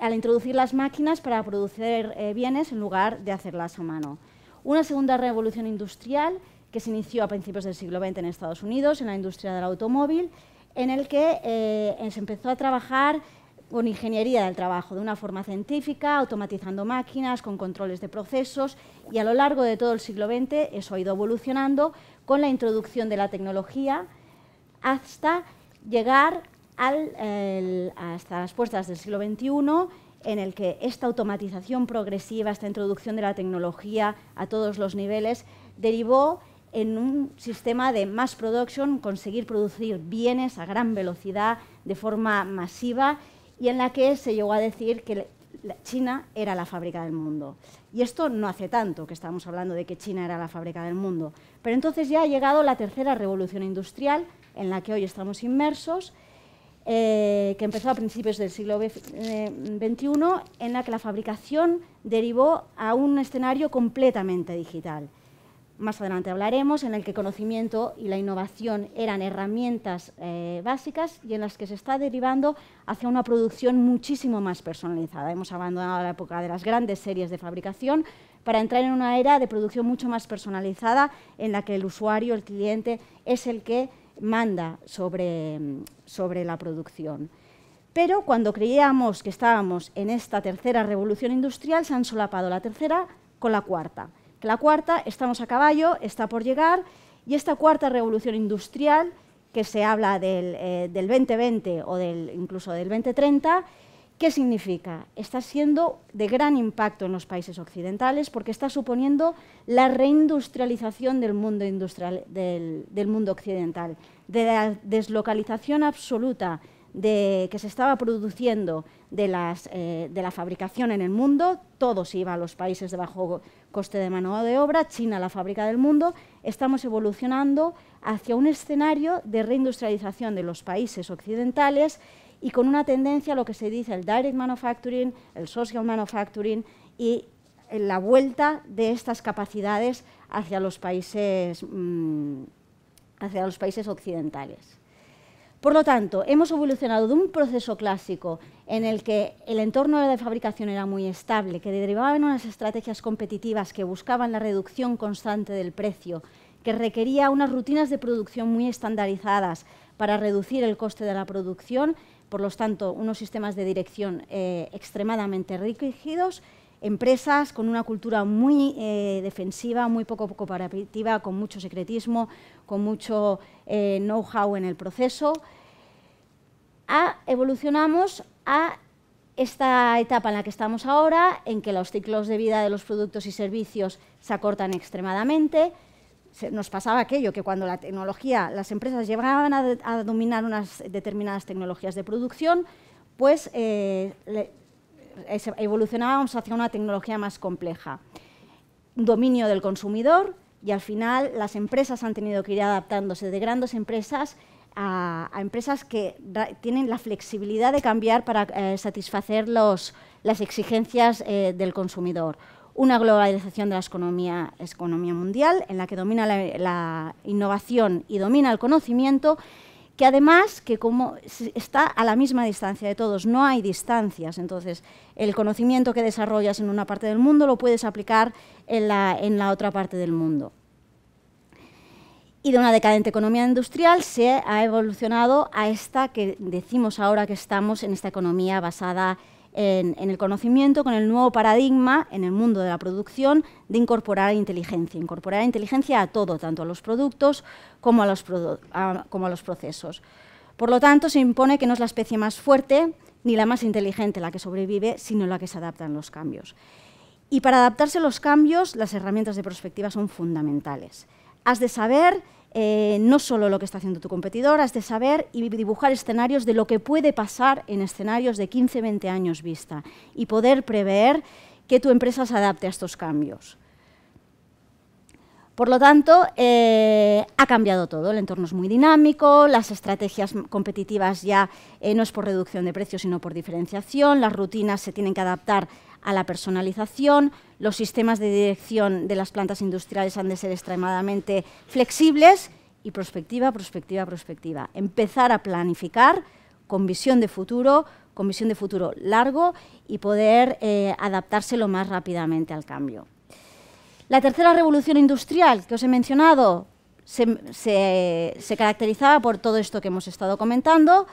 al introducir las máquinas para producir eh, bienes en lugar de hacerlas a mano. Una segunda revolución industrial que se inició a principios del siglo XX en Estados Unidos, en la industria del automóvil, en el que eh, eh, se empezó a trabajar con ingeniería del trabajo, de una forma científica, automatizando máquinas, con controles de procesos, y a lo largo de todo el siglo XX eso ha ido evolucionando con la introducción de la tecnología, hasta llegar al, hasta las puertas del siglo XXI, en el que esta automatización progresiva, esta introducción de la tecnología a todos los niveles, derivó en un sistema de mass production, conseguir producir bienes a gran velocidad, de forma masiva, y en la que se llegó a decir que China era la fábrica del mundo. Y esto no hace tanto que estamos hablando de que China era la fábrica del mundo. Pero entonces ya ha llegado la tercera revolución industrial, en la que hoy estamos inmersos, eh, que empezó a principios del siglo XXI, eh, en la que la fabricación derivó a un escenario completamente digital. Más adelante hablaremos, en el que conocimiento y la innovación eran herramientas eh, básicas y en las que se está derivando hacia una producción muchísimo más personalizada. Hemos abandonado la época de las grandes series de fabricación para entrar en una era de producción mucho más personalizada en la que el usuario, el cliente, es el que manda sobre, la producción. Pero cuando creíamos que estábamos en esta tercera revolución industrial, se han solapado la tercera con la cuarta. la cuarta, estamos a caballo, está por llegar, y esta cuarta revolución industrial, que se habla del, 2020 eh, o del, incluso del 2030, ¿Qué significa? Está siendo de gran impacto en los países occidentales porque está suponiendo la reindustrialización del mundo, industrial, del, mundo occidental, de la deslocalización absoluta de, que se estaba produciendo de, eh, de la fabricación en el mundo, todo se iba a los países de bajo coste de mano de obra, China la fábrica del mundo, estamos evolucionando hacia un escenario de reindustrialización de los países occidentales y con una tendencia a lo que se dice el direct manufacturing, el social manufacturing y la vuelta de estas capacidades hacia los países, mm, hacia los países occidentales. Por lo tanto, hemos evolucionado de un proceso clásico en el que el entorno de fabricación era muy estable, que derivaba en unas estrategias competitivas que buscaban la reducción constante del precio, que requería unas rutinas de producción muy estandarizadas para reducir el coste de la producción por lo tanto, unos sistemas de dirección eh, extremadamente rígidos, empresas con una cultura muy eh, defensiva, muy poco cooperativa, con mucho secretismo, con mucho eh, know-how en el proceso. evolucionamos a esta etapa en la que estamos ahora, en que los ciclos de vida de los productos y servicios se acortan extremadamente, nos pasaba aquello, que cuando la tecnología, las empresas llegaban a, dominar unas determinadas tecnologías de producción, pues eh, evolucionábamos hacia una tecnología más compleja. Dominio del consumidor y al final las empresas han tenido que ir adaptándose de grandes empresas a, empresas que tienen la flexibilidad de cambiar para eh, satisfacer las exigencias eh, del consumidor una globalización de la economía, mundial en la que domina la, innovación y domina el conocimiento, que además que como está a la misma distancia de todos, no hay distancias, entonces el conocimiento que desarrollas en una parte del mundo lo puedes aplicar en la, en la otra parte del mundo. Y de una decadente economía industrial se ha evolucionado a esta que decimos ahora que estamos en esta economía basada en, el conocimiento con el nuevo paradigma en el mundo de la producción de incorporar inteligencia, incorporar inteligencia a todo, tanto a los productos como a los, como a los procesos. Por lo tanto, se impone que no es la especie más fuerte ni la más inteligente la que sobrevive, sino la que se adapta a los cambios. Y para adaptarse a los cambios, las herramientas de perspectiva son fundamentales. Has de saber eh, no solo lo que está haciendo tu competidora, es de saber y dibujar escenarios de lo que puede pasar en escenarios de 15, 20 años vista y poder prever que tu empresa se adapte a estos cambios. Por lo tanto, eh, ha cambiado todo, el entorno es muy dinámico, las estrategias competitivas ya eh, no es por reducción de precios, sino por diferenciación, las rutinas se tienen que adaptar a la personalización, los sistemas de dirección de las plantas industriales han de ser extremadamente flexibles y prospectiva, prospectiva, prospectiva. Empezar a planificar con visión de futuro, con visión de futuro largo y poder eh, adaptárselo más rápidamente al cambio. La tercera revolución industrial que os he mencionado se caracterizaba por todo esto que hemos estado comentando,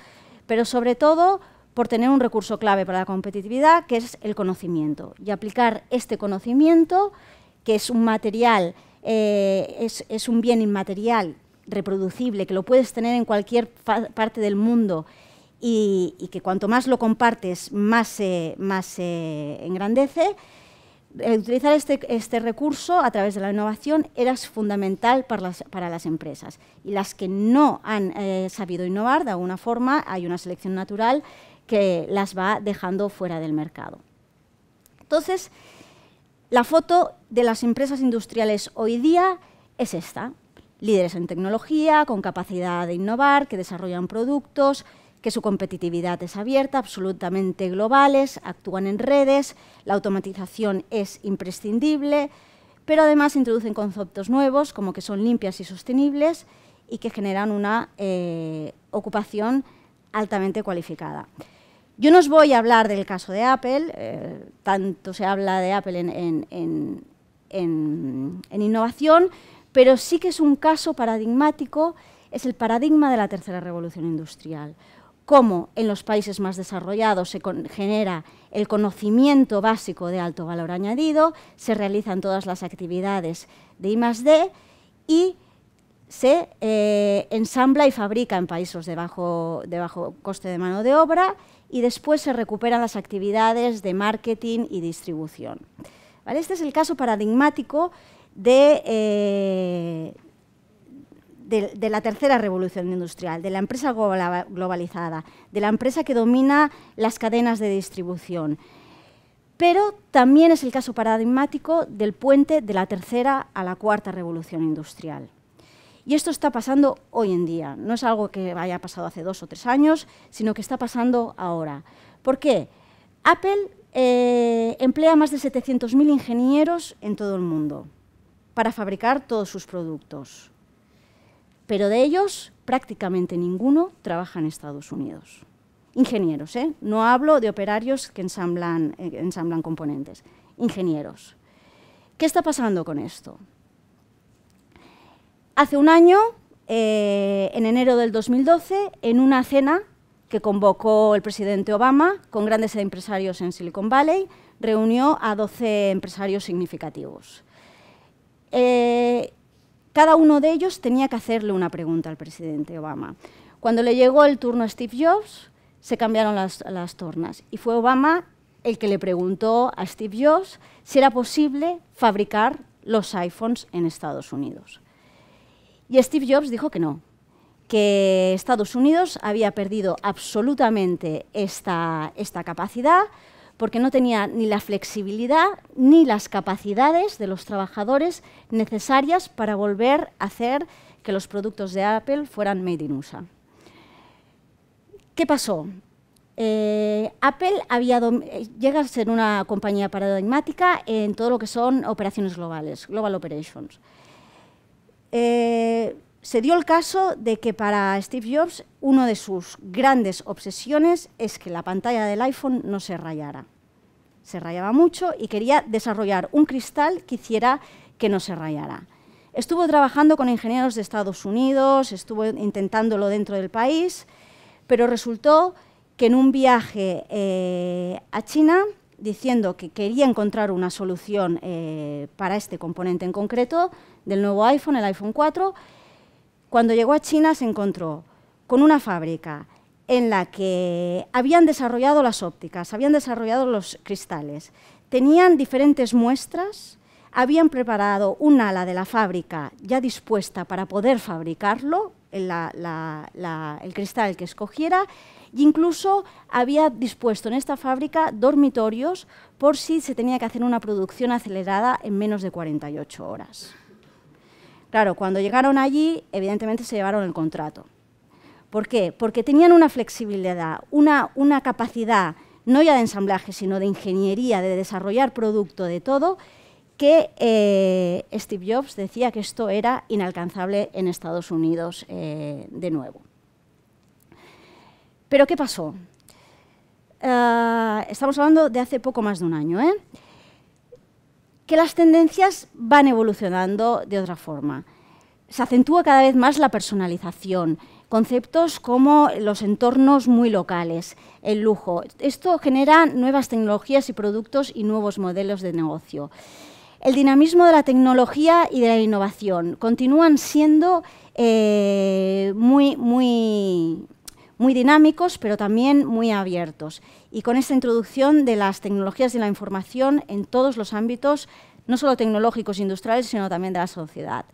pero sobre todo por tener un recurso clave para la competitividad, que es el conocimiento, y aplicar este conocimiento, que es un material, eh, es, es un bien inmaterial reproducible, que lo puedes tener en cualquier parte del mundo y, y, que cuanto más lo compartes, más se más, eh, engrandece, utilizar este, este, recurso a través de la innovación era fundamental para las, para las empresas. Y las que no han eh, sabido innovar, de alguna forma, hay una selección natural que las va dejando fuera del mercado. Entonces, la foto de las empresas industriales hoy día es esta. Líderes en tecnología, con capacidad de innovar, que desarrollan productos, que su competitividad es abierta, absolutamente globales, actúan en redes, la automatización es imprescindible, pero además introducen conceptos nuevos como que son limpias y sostenibles y que generan una eh, ocupación altamente cualificada. Yo no os voy a hablar del caso de Apple, eh, tanto se habla de Apple en, innovación, pero sí que es un caso paradigmático, es el paradigma de la tercera revolución industrial. Cómo en los países más desarrollados se genera el conocimiento básico de alto valor añadido, se realizan todas las actividades de I+.D. y se eh, ensambla y fabrica en países de de bajo coste de mano de obra y después se recuperan las actividades de marketing y distribución. Este es el caso paradigmático eh, de, la tercera revolución industrial, de la empresa globalizada, de la empresa que domina las cadenas de distribución. Pero también es el caso paradigmático del puente de la tercera a la cuarta revolución industrial. Y esto está pasando hoy en día, no es algo que haya pasado hace dos o tres años, sino que está pasando ahora. ¿Por qué? Apple eh, emplea más de 700.000 ingenieros en todo el mundo para fabricar todos sus productos, pero de ellos prácticamente ninguno trabaja en Estados Unidos. Ingenieros, ¿eh? no hablo de operarios que ensamblan, eh, ensamblan componentes, ingenieros. ¿Qué está pasando con esto? Hace un año, eh, en enero del 2012, en una cena que convocó el presidente Obama con grandes empresarios en Silicon Valley, reunió a 12 empresarios significativos. Eh, cada uno de ellos tenía que hacerle una pregunta al presidente Obama. Cuando le llegó el turno a Steve Jobs, se cambiaron las, las tornas y fue Obama el que le preguntó a Steve Jobs si era posible fabricar los iPhones en Estados Unidos. Y Steve Jobs dijo que no, que Estados Unidos había perdido absolutamente esta, capacidad porque no tenía ni la flexibilidad ni las capacidades de los trabajadores necesarias para volver a hacer que los productos de Apple fueran made in USA. ¿Qué pasó? Eh, Apple había llega a ser una compañía paradigmática en todo lo que son operaciones globales, global operations. Eh, se dio el caso de que para Steve Jobs una de sus grandes obsesiones es que la pantalla del iPhone no se rayara. Se rayaba mucho y quería desarrollar un cristal que hiciera que no se rayara. Estuvo trabajando con ingenieros de Estados Unidos, estuvo intentándolo dentro del país, pero resultó que en un viaje eh, a China, diciendo que quería encontrar una solución eh, para este componente en concreto, del nuevo iPhone, el iPhone 4, cuando llegó a China se encontró con una fábrica en la que habían desarrollado las ópticas, habían desarrollado los cristales, tenían diferentes muestras, habían preparado un ala de la fábrica ya dispuesta para poder fabricarlo, el cristal que escogiera, e incluso había dispuesto en esta fábrica dormitorios por si se tenía que hacer una producción acelerada en menos de 48 horas. Claro, cuando llegaron allí, evidentemente se llevaron el contrato. ¿Por qué? Porque tenían una flexibilidad, una, una capacidad, no ya de ensamblaje, sino de ingeniería, de desarrollar producto, de todo, que eh, Steve Jobs decía que esto era inalcanzable en Estados Unidos eh, de nuevo. Pero ¿qué pasó? Eh, estamos hablando de hace poco más de un año. ¿eh? que las tendencias van evolucionando de otra forma. Se acentúa cada vez más la personalización, conceptos como los entornos muy locales, el lujo. Esto genera nuevas tecnologías y productos y nuevos modelos de negocio. El dinamismo de la tecnología y de la innovación continúan siendo eh, muy, muy, muy dinámicos, pero también muy abiertos y con esta introducción de las tecnologías de la información en todos los ámbitos, no solo tecnológicos, e industriales, sino también de la sociedad.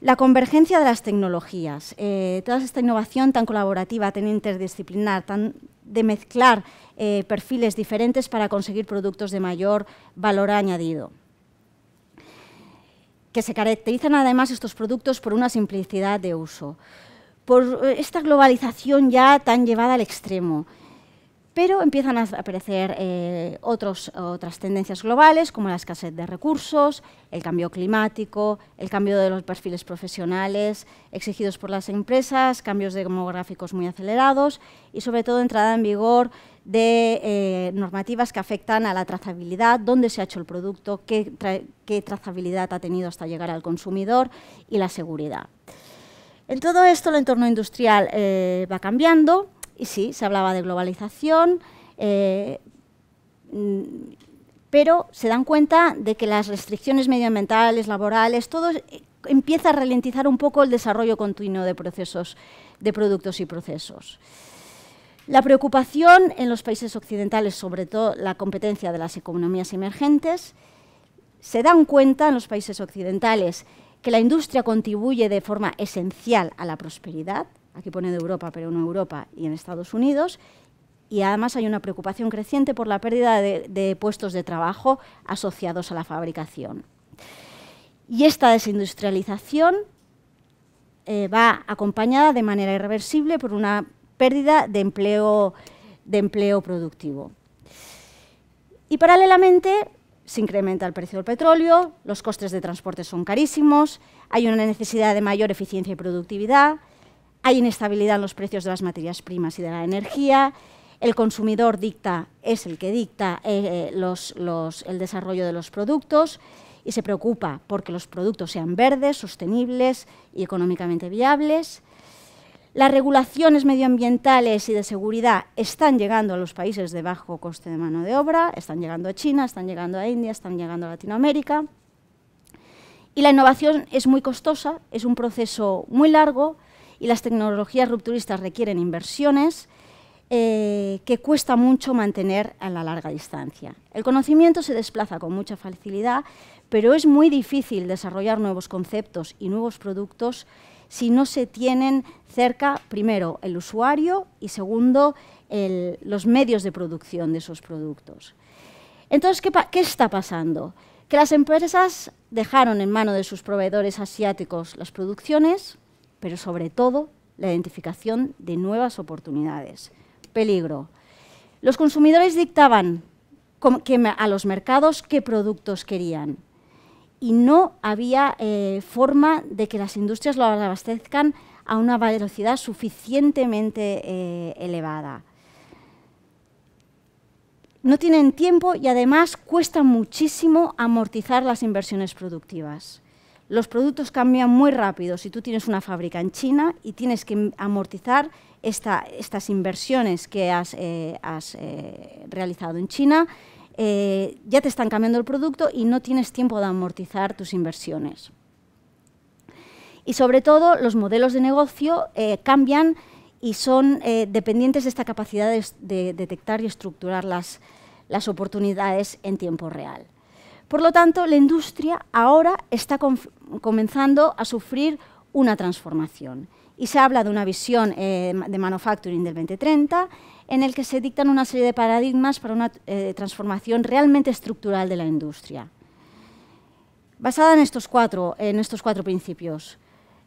La convergencia de las tecnologías, eh, toda esta innovación tan colaborativa, tan interdisciplinar, tan de mezclar eh, perfiles diferentes para conseguir productos de mayor valor añadido que se caracterizan además estos productos por una simplicidad de uso, por eh, esta globalización ya tan llevada al extremo, pero empiezan a aparecer eh, otras tendencias globales como la escasez de recursos, el cambio climático, el cambio de los perfiles profesionales exigidos por las empresas, cambios demográficos muy acelerados y sobre todo entrada en vigor de eh, normativas que afectan a la trazabilidad, dónde se ha hecho el producto, qué, trazabilidad ha tenido hasta llegar al consumidor y la seguridad. En todo esto el entorno industrial eh, va cambiando y sí, se hablaba de globalización, eh, mm, pero se dan cuenta de que las restricciones medioambientales, laborales, todo eh, empieza a ralentizar un poco el desarrollo continuo de procesos, de productos y procesos. La preocupación en los países occidentales sobre todo la competencia de las economías emergentes, se dan cuenta en los países occidentales que la industria contribuye de forma esencial a la prosperidad, aquí pone de Europa, pero no Europa, y en Estados Unidos. Y además hay una preocupación creciente por la pérdida de, puestos de trabajo asociados a la fabricación. Y esta desindustrialización eh, va acompañada de manera irreversible por una pérdida de empleo, de empleo productivo. Y paralelamente se incrementa el precio del petróleo, los costes de transporte son carísimos, hay una necesidad de mayor eficiencia y productividad, hay inestabilidad en los precios de las materias primas y de la energía. El consumidor dicta, es el que dicta eh, eh, el desarrollo de los productos y se preocupa porque los productos sean verdes, sostenibles y económicamente viables. Las regulaciones medioambientales y de seguridad están llegando a los países de bajo coste de mano de obra, están llegando a China, están llegando a India, están llegando a Latinoamérica. Y la innovación es muy costosa, es un proceso muy largo y las tecnologías rupturistas requieren inversiones eh, que cuesta mucho mantener a la larga distancia. El conocimiento se desplaza con mucha facilidad, pero es muy difícil desarrollar nuevos conceptos y nuevos productos si no se tienen cerca, primero, el usuario y segundo, los medios de producción de esos productos. Entonces, ¿qué, ¿qué, está pasando? Que las empresas dejaron en mano de sus proveedores asiáticos las producciones, pero sobre todo la identificación de nuevas oportunidades. Peligro. Los consumidores dictaban a los mercados qué productos querían y no había eh, forma de que las industrias lo abastezcan a una velocidad suficientemente eh, elevada. No tienen tiempo y además cuesta muchísimo amortizar las inversiones productivas. Los productos cambian muy rápido si tú tienes una fábrica en China y tienes que amortizar estas inversiones que has, eh, eh, realizado en China. Eh, ya te están cambiando el producto y no tienes tiempo de amortizar tus inversiones. Y sobre todo, los modelos de negocio cambian y son dependientes de esta capacidad de, detectar y estructurar las oportunidades en tiempo real. Por lo tanto, la industria ahora está comenzando a sufrir una transformación y se habla de una visión eh, de manufacturing del 2030 en el que se dictan una serie de paradigmas para una eh, transformación realmente estructural de la industria. Basada en estos cuatro, en estos cuatro principios,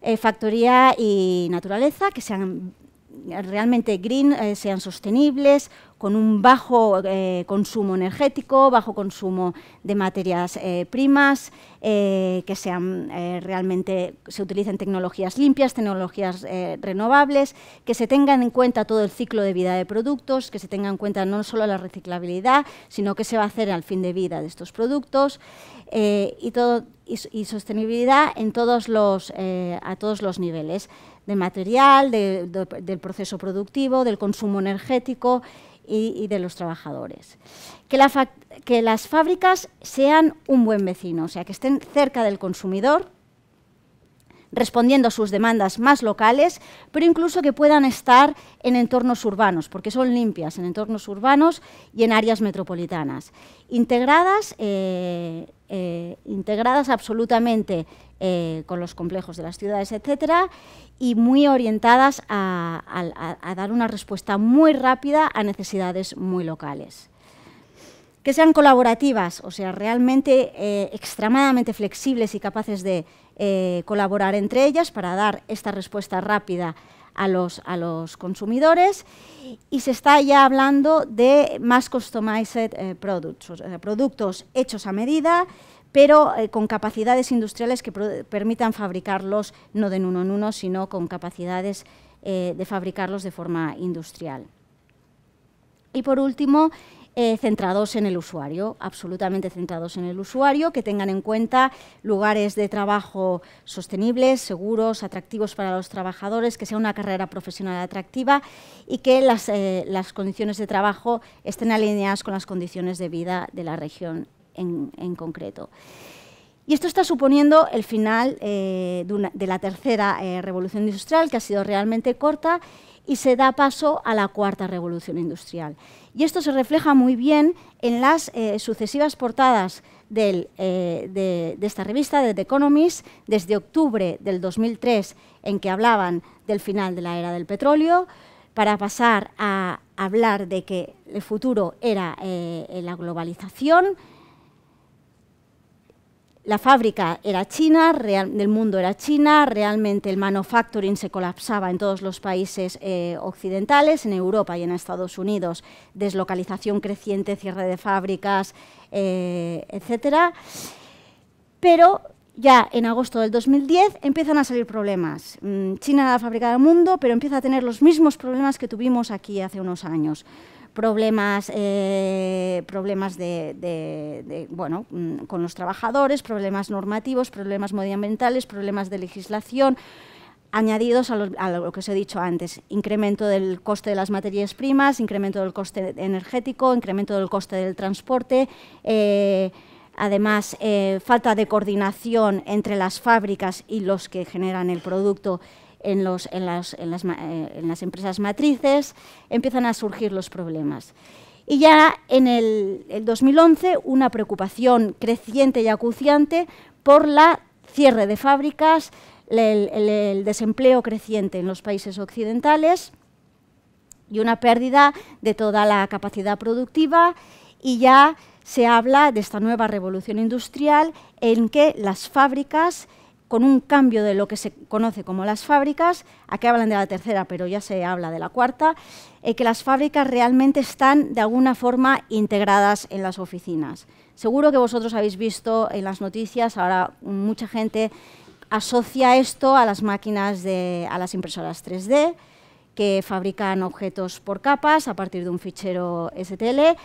eh, factoría y naturaleza, que se han realmente green eh, sean sostenibles, con un bajo eh, consumo energético, bajo consumo de materias eh, primas, que sean realmente se utilicen tecnologías limpias, tecnologías renovables, que se tengan en cuenta todo el ciclo de vida de productos, que se tenga en cuenta no solo la reciclabilidad, sino qué se va a hacer al fin de vida de estos productos y sostenibilidad en a todos los niveles material, del proceso productivo, del consumo energético y, de los trabajadores. Que, las fábricas sean un buen vecino, o sea, que estén cerca del consumidor, respondiendo a sus demandas más locales, pero incluso que puedan estar en entornos urbanos, porque son limpias en entornos urbanos y en áreas metropolitanas, integradas eh, eh, integradas absolutamente eh, con los complejos de las ciudades, etcétera, y muy orientadas a, dar una respuesta muy rápida a necesidades muy locales que sean colaborativas, o sea, realmente eh, extremadamente flexibles y capaces de colaborar entre ellas para dar esta respuesta rápida a los, a los consumidores y se está ya hablando de más customized eh, products, productos hechos a medida, pero eh, con capacidades industriales que permitan fabricarlos no de uno en uno, sino con capacidades eh, de fabricarlos de forma industrial. Y por último, eh, centrados en el usuario, absolutamente centrados en el usuario, que tengan en cuenta lugares de trabajo sostenibles, seguros, atractivos para los trabajadores, que sea una carrera profesional atractiva y que las, eh, condiciones de trabajo estén alineadas con las condiciones de vida de la región en, concreto. Y esto está suponiendo el final eh, de, la tercera revolución industrial, que ha sido realmente corta y se da paso a la cuarta revolución industrial. Y esto se refleja muy bien en las eh, sucesivas portadas eh, de, esta revista, de The Economist, desde octubre del 2003, en que hablaban del final de la era del petróleo, para pasar a hablar de que el futuro era eh, la globalización, la fábrica era china, el del mundo era china, realmente el manufacturing se colapsaba en todos los países eh, occidentales, en Europa y en Estados Unidos, deslocalización creciente, cierre de fábricas, eh, etcétera. etc. Pero ya en agosto del 2010 empiezan a salir problemas. Mm, china era la fábrica del mundo, pero empieza a tener los mismos problemas que tuvimos aquí hace unos años problemas, eh, problemas de, bueno, mm, con los trabajadores, problemas normativos, problemas medioambientales, problemas de legislación, añadidos a lo, que os he dicho antes, incremento del coste de las materias primas, incremento del coste energético, incremento del coste del transporte, eh, además eh, falta de coordinación entre las fábricas y los que generan el producto eh, en, las, empresas matrices, empiezan a surgir los problemas. Y ya en el, 2011 una preocupación creciente y acuciante por la cierre de fábricas, el, desempleo creciente en los países occidentales y una pérdida de toda la capacidad productiva y ya se habla de esta nueva revolución industrial en que las fábricas con un cambio de lo que se conoce como las fábricas, aquí hablan de la tercera, pero ya se habla de la cuarta, eh, que las fábricas realmente están de alguna forma integradas en las oficinas. Seguro que vosotros habéis visto en las noticias, ahora mucha gente asocia esto a las máquinas, a las impresoras 3D, que fabrican objetos por capas a partir de un fichero STL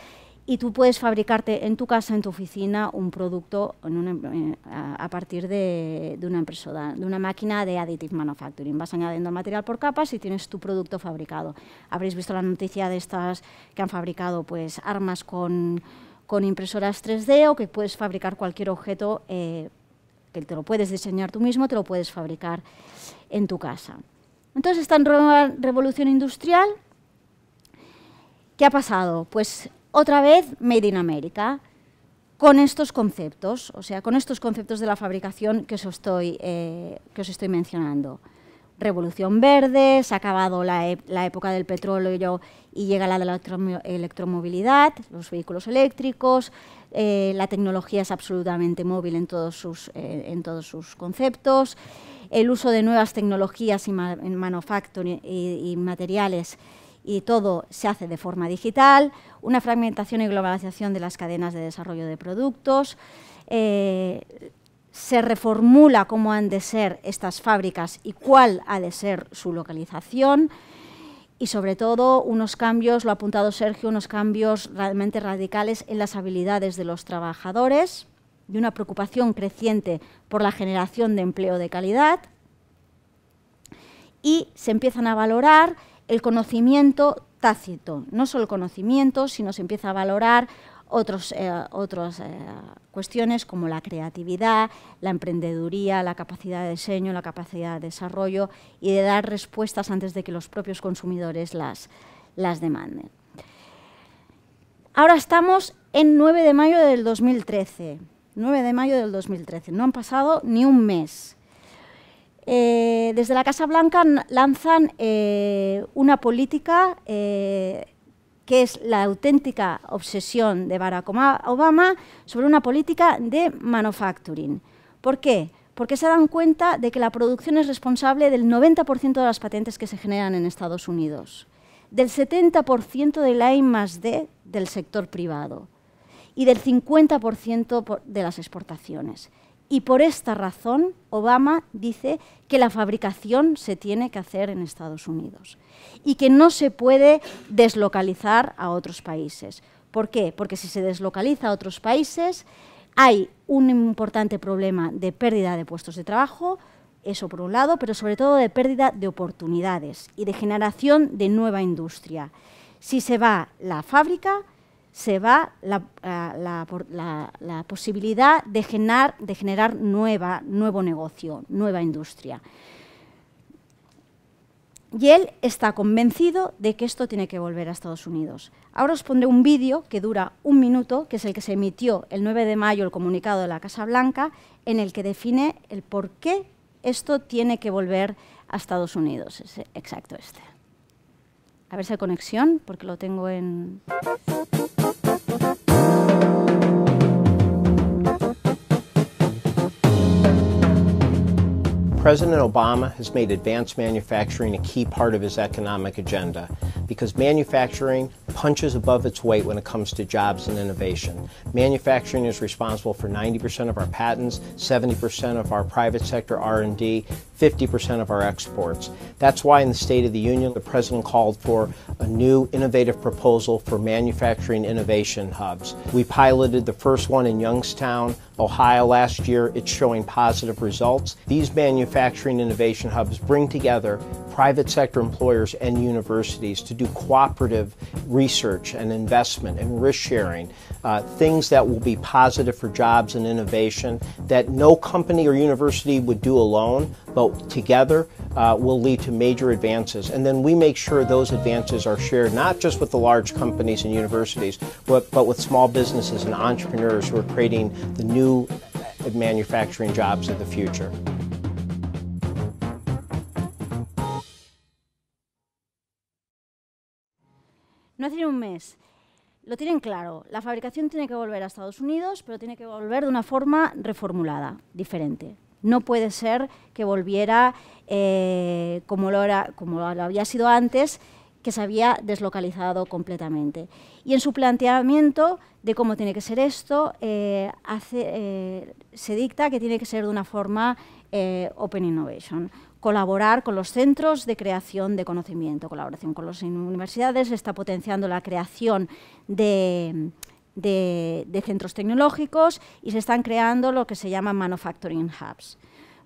y tú puedes fabricarte en tu casa, en tu oficina, un producto eh, a partir de, una impresora, de una máquina de additive manufacturing. Vas añadiendo material por capas y tienes tu producto fabricado. Habréis visto la noticia de estas que han fabricado pues, armas con, impresoras 3D o que puedes fabricar cualquier objeto eh, que te lo puedes diseñar tú mismo, te lo puedes fabricar en tu casa. Entonces, esta nueva revolución industrial ¿Qué ha pasado? Pues otra vez Made in America, con estos conceptos, o sea, con estos conceptos de la fabricación que os estoy, eh, que os estoy mencionando. Revolución verde, se ha acabado la, e, época del petróleo y llega la de la electromovilidad, los vehículos eléctricos, eh, la tecnología es absolutamente móvil en todos sus, eh, en todos sus conceptos, el uso de nuevas tecnologías y materiales y todo se hace de forma digital, una fragmentación y globalización de las cadenas de desarrollo de productos, eh, se reformula cómo han de ser estas fábricas y cuál ha de ser su localización y sobre todo unos cambios, lo ha apuntado Sergio, unos cambios realmente radicales en las habilidades de los trabajadores y una preocupación creciente por la generación de empleo de calidad y se empiezan a valorar el conocimiento tácito, no solo el conocimiento, sino se empieza a valorar eh, otras eh, cuestiones como la creatividad, la emprendeduría, la capacidad de diseño, la capacidad de desarrollo y de dar respuestas antes de que los propios consumidores las, las demanden. Ahora estamos en 9 de mayo del 2013. 9 de mayo del 2013. No han pasado ni un mes. Eh, desde la Casa Blanca lanzan eh, una política eh, que es la auténtica obsesión de Barack Obama sobre una política de manufacturing. ¿Por qué? Porque se dan cuenta de que la producción es responsable del 90% de las patentes que se generan en Estados Unidos, del 70% del la I más D del sector privado y del 50% de las exportaciones. Y por esta razón, Obama dice que la fabricación se tiene que hacer en Estados Unidos y que no se puede deslocalizar a otros países. ¿Por qué? Porque si se deslocaliza a otros países, hay un importante problema de pérdida de puestos de trabajo, eso por un lado, pero sobre todo de pérdida de oportunidades y de generación de nueva industria. Si se va la fábrica, se va la, posibilidad de generar, de generar nueva, nuevo negocio, nueva industria. Y él está convencido de que esto tiene que volver a Estados Unidos. Ahora os pondré un vídeo que dura un minuto, que es el que se emitió el 9 de mayo el comunicado de la Casa Blanca, en el que define el por qué esto tiene que volver a Estados Unidos. Es exacto este. A ver si hay conexión, porque lo tengo en... President Obama has made advanced manufacturing a key part of his economic agenda because manufacturing punches above its weight when it comes to jobs and innovation. Manufacturing is responsible for 90% of our patents, 70% of our private sector R&D, 50% of our exports. That's why in the State of the Union, the President called for a new innovative proposal for manufacturing innovation hubs. We piloted the first one in Youngstown, Ohio last year. It's showing positive results. These manufacturing innovation hubs bring together private sector employers and universities to do cooperative research and investment and risk sharing, uh, things that will be positive for jobs and innovation that no company or university would do alone but together uh, will lead to major advances. And then we make sure those advances are shared not just with the large companies and universities, but, but with small businesses and entrepreneurs who are creating the new manufacturing jobs of the future. No hace un mes. Lo tienen claro. La fabricación tiene que volver a Estados Unidos, pero tiene que volver de una forma reformulada, diferente. No puede ser que volviera eh, como, lo había sido antes, que se había deslocalizado completamente. Y en su planteamiento de cómo tiene que ser esto, eh, eh, se dicta que tiene que ser de una forma Open Innovation, colaborar con los centros de creación de conocimiento, colaboración con las universidades, está potenciando la creación de, de, centros tecnológicos y se están creando lo que se llama manufacturing hubs.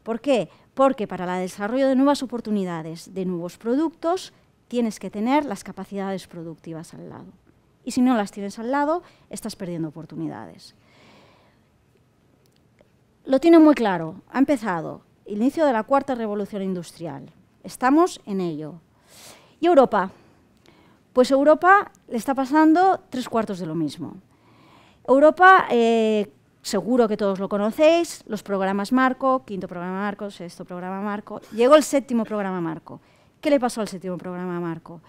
¿Por qué? Porque para el desarrollo de nuevas oportunidades, de nuevos productos, tienes que tener las capacidades productivas al lado. Y si no las tienes al lado, estás perdiendo oportunidades. Lo tiene muy claro. Ha empezado inicio de la cuarta revolución industrial. Estamos en ello. ¿Y Europa? Pues Europa le está pasando tres cuartos de lo mismo. Europa, eh, seguro que todos lo conocéis, los programas Marco, quinto programa Marco, sexto programa Marco. Llegó el séptimo programa Marco. ¿Qué le pasó al séptimo programa Marco?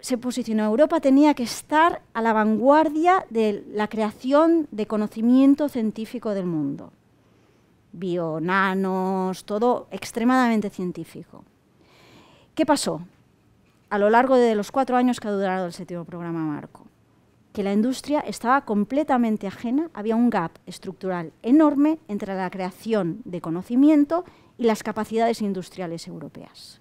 se posicionó. Europa tenía que estar a la vanguardia de la creación de conocimiento científico del mundo. nanos, todo extremadamente científico. ¿Qué pasó a lo largo de los cuatro años que ha durado el séptimo programa Marco? que la industria estaba completamente ajena, había un gap estructural enorme entre la creación de conocimiento y las capacidades industriales europeas.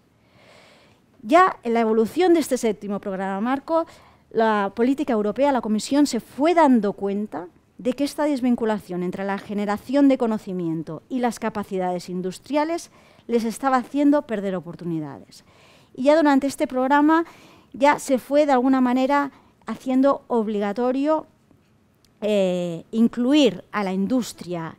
Ya en la evolución de este séptimo programa marco, la política europea, la Comisión se fue dando cuenta de que esta desvinculación entre la generación de conocimiento y las capacidades industriales les estaba haciendo perder oportunidades. Y ya durante este programa ya se fue de alguna manera haciendo obligatorio eh, incluir a la industria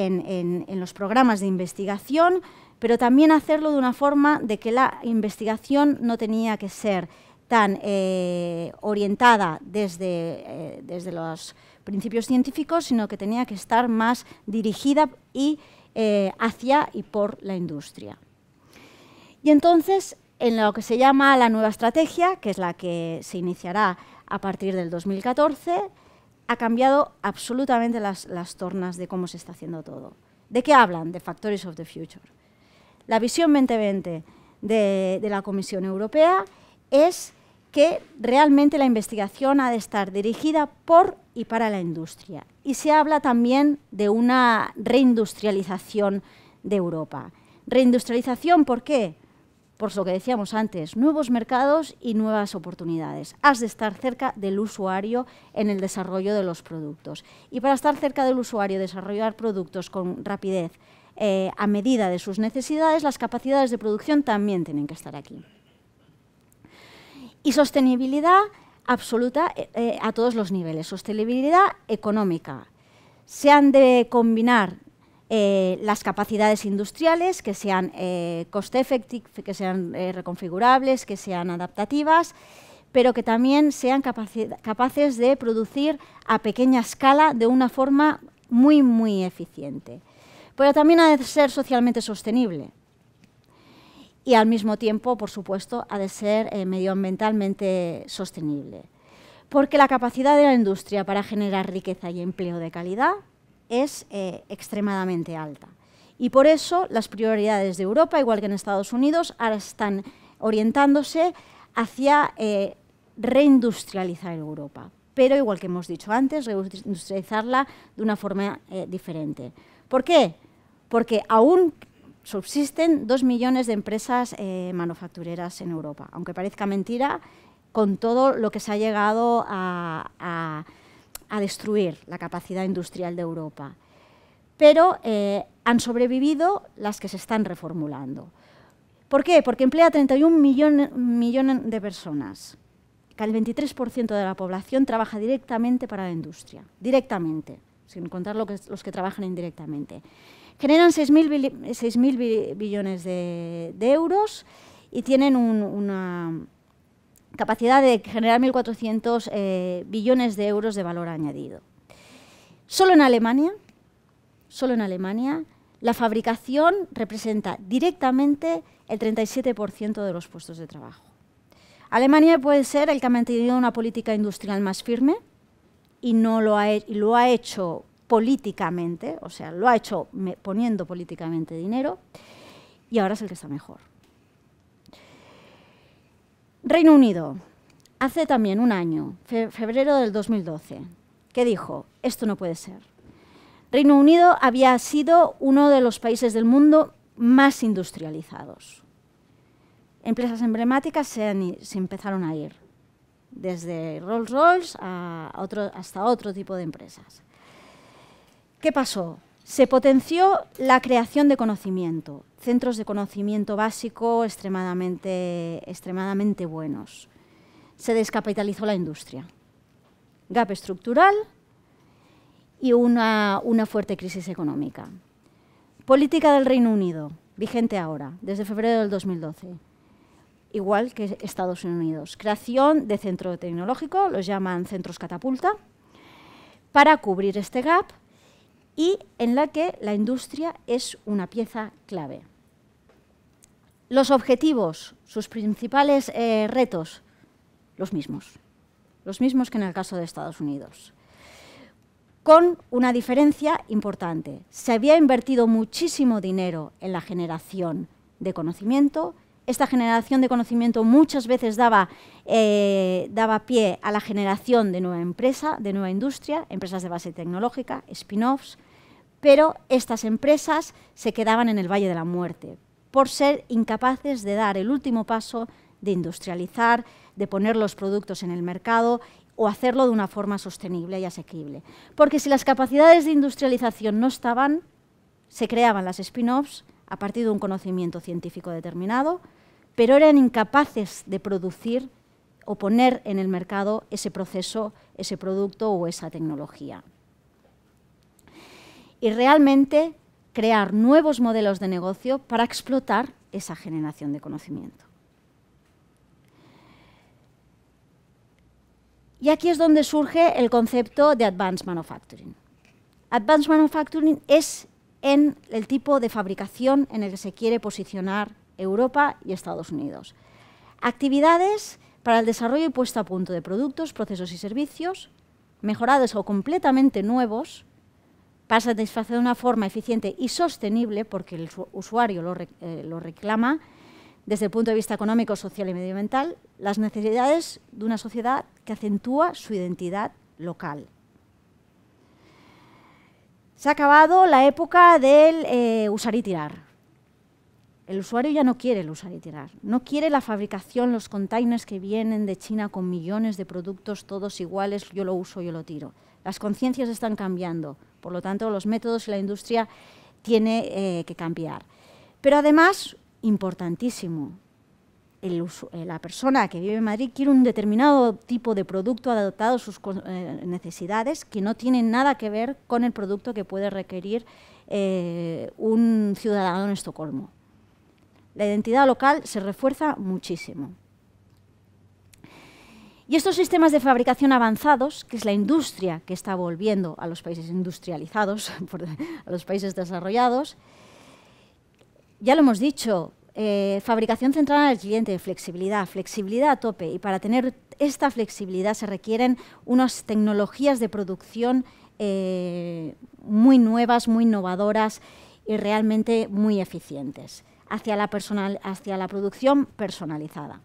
en, los programas de investigación, pero también hacerlo de una forma de que la investigación no tenía que ser tan eh, orientada eh, desde, los principios científicos, sino que tenía que estar más dirigida y hacia y por la industria. Y entonces, en lo que se llama la nueva estrategia, que es la que se iniciará a partir del 2014 ha cambiado absolutamente las, tornas de cómo se está haciendo todo. ¿De qué hablan? De Factories of the Future. La visión 2020 de, de la Comisión Europea es que realmente la investigación ha de estar dirigida por y para la industria. Y se habla también de una reindustrialización de Europa. Reindustrialización, ¿por qué? por lo que decíamos antes, nuevos mercados y nuevas oportunidades. Has de estar cerca del usuario en el desarrollo de los productos. Y para estar cerca del usuario, desarrollar productos con rapidez eh, a medida de sus necesidades, las capacidades de producción también tienen que estar aquí. Y sostenibilidad absoluta eh, eh, a todos los niveles. Sostenibilidad económica. Se han de combinar eh, las capacidades industriales, que sean eh, cost effective, que sean eh, reconfigurables, que sean adaptativas, pero que también sean capaces de producir a pequeña escala de una forma muy, muy eficiente. Pero también ha de ser socialmente sostenible y al mismo tiempo, por supuesto, ha de ser medioambientalmente sostenible. Porque la capacidad de la industria para generar riqueza y empleo de calidad es eh, extremadamente alta. Y por eso las prioridades de Europa, igual que en Estados Unidos, ahora están orientándose hacia eh, reindustrializar Europa. Pero igual que hemos dicho antes, reindustrializarla de una forma eh, diferente. ¿Por qué? Porque aún subsisten dos millones de empresas manufactureras en Europa. Aunque parezca mentira, con todo lo que se ha llegado a a destruir la capacidad industrial de Europa. Pero eh, han sobrevivido las que se están reformulando. ¿Por qué? Porque emplea 31 millones de personas. Que el 23% de la población trabaja directamente para la industria, directamente, sin contar los que trabajan indirectamente. Generan 6.000 billones de, euros y tienen una, capacidad de generar 1.400 eh, billones de euros de valor añadido. Solo en Alemania, solo en Alemania, la fabricación representa directamente el 37% de los puestos de trabajo. Alemania puede ser el que ha mantenido una política industrial más firme y no lo lo ha hecho políticamente, o sea, lo ha hecho poniendo políticamente dinero y ahora es el que está mejor. Reino Unido, hace también un año, febrero del 2012, ¿qué dijo, esto no puede ser. Reino Unido había sido uno de los países del mundo más industrializados. Empresas emblemáticas se, empezaron a ir, desde Rolls Royce hasta otro tipo de empresas. ¿Qué pasó? Se potenció la creación de conocimiento, centros de conocimiento básico extremadamente, buenos. Se descapitalizó la industria. Gap estructural y una, una fuerte crisis económica. Política del Reino Unido, vigente ahora, desde febrero del 2012 igual que Estados Unidos. Creación de centro tecnológico, los llaman centros catapulta, para cubrir este gap y en la que la industria es una pieza clave. Los objetivos, sus principales eh, retos, los mismos, los mismos que en el caso de Estados Unidos, con una diferencia importante. Se había invertido muchísimo dinero en la generación de conocimiento, esta generación de conocimiento muchas veces daba, eh, pie a la generación de nueva empresa, de nueva industria, empresas de base tecnológica, spin-offs, pero estas empresas se quedaban en el Valle de la Muerte por ser incapaces de dar el último paso de industrializar, de poner los productos en el mercado o hacerlo de una forma sostenible y asequible. Porque si las capacidades de industrialización no estaban, se creaban las spin-offs a partir de un conocimiento científico determinado, pero eran incapaces de producir o poner en el mercado ese proceso, ese producto o esa tecnología y realmente crear nuevos modelos de negocio para explotar esa generación de conocimiento. Y aquí es donde surge el concepto de Advanced Manufacturing. Advanced Manufacturing es en el tipo de fabricación en el que se quiere posicionar Europa y Estados Unidos. Actividades para el desarrollo y puesta a punto de productos, procesos y servicios, mejorados o completamente nuevos, para satisfacer de una forma eficiente y sostenible, porque el usuario eh, lo, reclama, desde el punto de vista económico, social y medioambiental, las necesidades de una sociedad que acentúa su identidad local. Se ha acabado la época del eh, usar y tirar. El usuario ya no quiere el usar y tirar, no quiere la fabricación, los containers que vienen de China con millones de productos todos iguales, yo lo uso, yo lo tiro. Las conciencias están cambiando, por lo tanto los métodos y la industria tiene eh, que cambiar. Pero además, importantísimo, eh, la persona que vive en Madrid quiere un determinado tipo de producto adaptado a sus eh, necesidades que no tienen nada que ver con el producto que puede requerir un ciudadano en Estocolmo. La identidad local se refuerza muchísimo. Y estos sistemas de fabricación avanzados, que es la industria que está volviendo a los países industrializados, a los países desarrollados, ya lo hemos dicho, eh, fabricación centrada el cliente, flexibilidad, flexibilidad a tope. Y para tener esta flexibilidad se requieren unas tecnologías de producción eh, muy nuevas, muy innovadoras y realmente muy eficientes hacia la producción personalizada.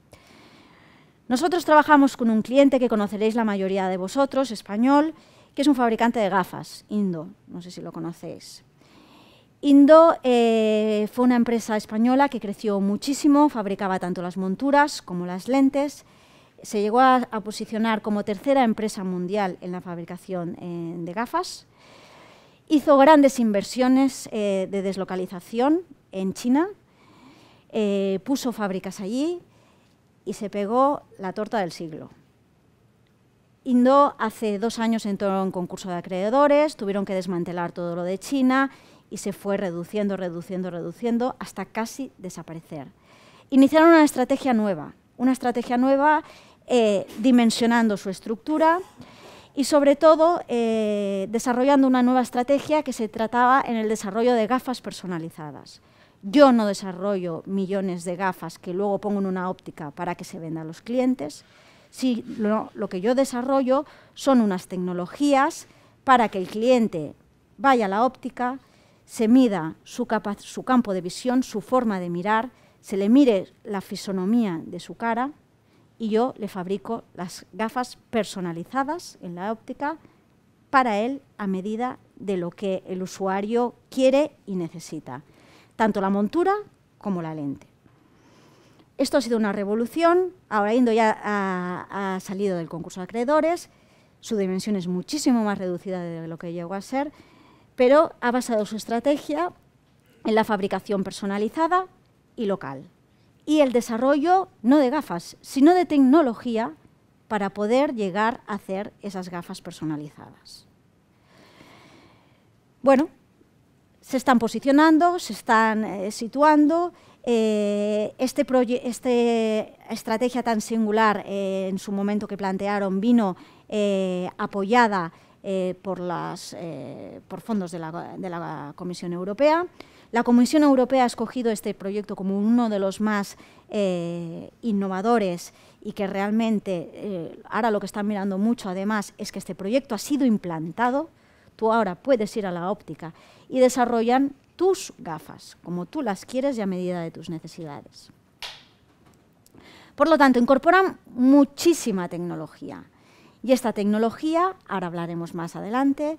Nosotros trabajamos con un cliente que conoceréis la mayoría de vosotros, español, que es un fabricante de gafas, Indo, no sé si lo conocéis. Indo eh, fue una empresa española que creció muchísimo, fabricaba tanto las monturas como las lentes, se llegó a, posicionar como tercera empresa mundial en la fabricación eh, de gafas, hizo grandes inversiones eh, de deslocalización en China, puso fábricas allí, y se pegó la torta del siglo. Indo hace dos años entró en concurso de acreedores, tuvieron que desmantelar todo lo de China y se fue reduciendo, reduciendo, reduciendo hasta casi desaparecer. Iniciaron una estrategia nueva, una estrategia nueva eh, dimensionando su estructura y sobre todo eh, desarrollando una nueva estrategia que se trataba en el desarrollo de gafas personalizadas. Yo no desarrollo millones de gafas que luego pongo en una óptica para que se venda a los clientes. si lo, que yo desarrollo son unas tecnologías para que el cliente vaya a la óptica, se mida su campo de visión, su forma de mirar, se le mire la fisonomía de su cara y yo le fabrico las gafas personalizadas en la óptica para él a medida de lo que el usuario quiere y necesita tanto la montura como la lente. Esto ha sido una revolución. Ahora Indo ya ha, salido del concurso de acreedores. Su dimensión es muchísimo más reducida de lo que llegó a ser, pero ha basado su estrategia en la fabricación personalizada y local. Y el desarrollo no de gafas, sino de tecnología para poder llegar a hacer esas gafas personalizadas. Bueno, se están posicionando, se están eh, situando. Eh, esta este estrategia tan singular eh, en su momento que plantearon vino apoyada por, fondos de la, de la, Comisión Europea. La Comisión Europea ha escogido este proyecto como uno de los más innovadores y que realmente ahora lo que están mirando mucho además es que este proyecto ha sido implantado. Tú ahora puedes ir a la óptica y desarrollan tus gafas, como tú las quieres y a medida de tus necesidades. Por lo tanto, incorporan muchísima tecnología. Y esta tecnología, ahora hablaremos más adelante,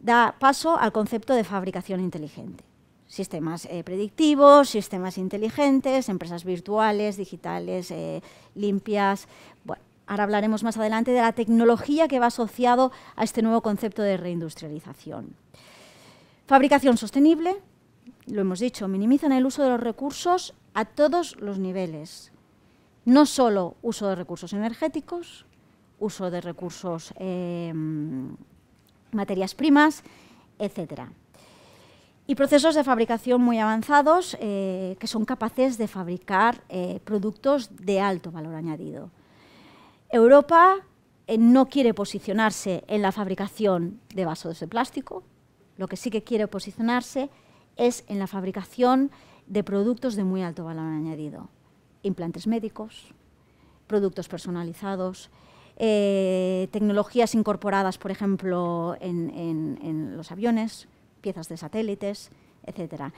da paso al concepto de fabricación inteligente. Sistemas eh, predictivos, sistemas inteligentes, empresas virtuales, digitales, eh, limpias. Bueno, ahora hablaremos más adelante de la tecnología que va asociado a este nuevo concepto de reindustrialización. Fabricación sostenible, lo hemos dicho, minimizan el uso de los recursos a todos los niveles. No solo uso de recursos energéticos, uso de recursos, em, materias primas, etcétera. Y procesos de fabricación muy avanzados eh, que son capaces de fabricar eh, productos de alto valor añadido. Europa eh, no quiere posicionarse en la fabricación de vasos de plástico, lo que sí que quiere posicionarse es en la fabricación de productos de muy alto valor añadido. Implantes médicos, productos personalizados, eh, tecnologías incorporadas, por ejemplo, en, los aviones, piezas de satélites, etc.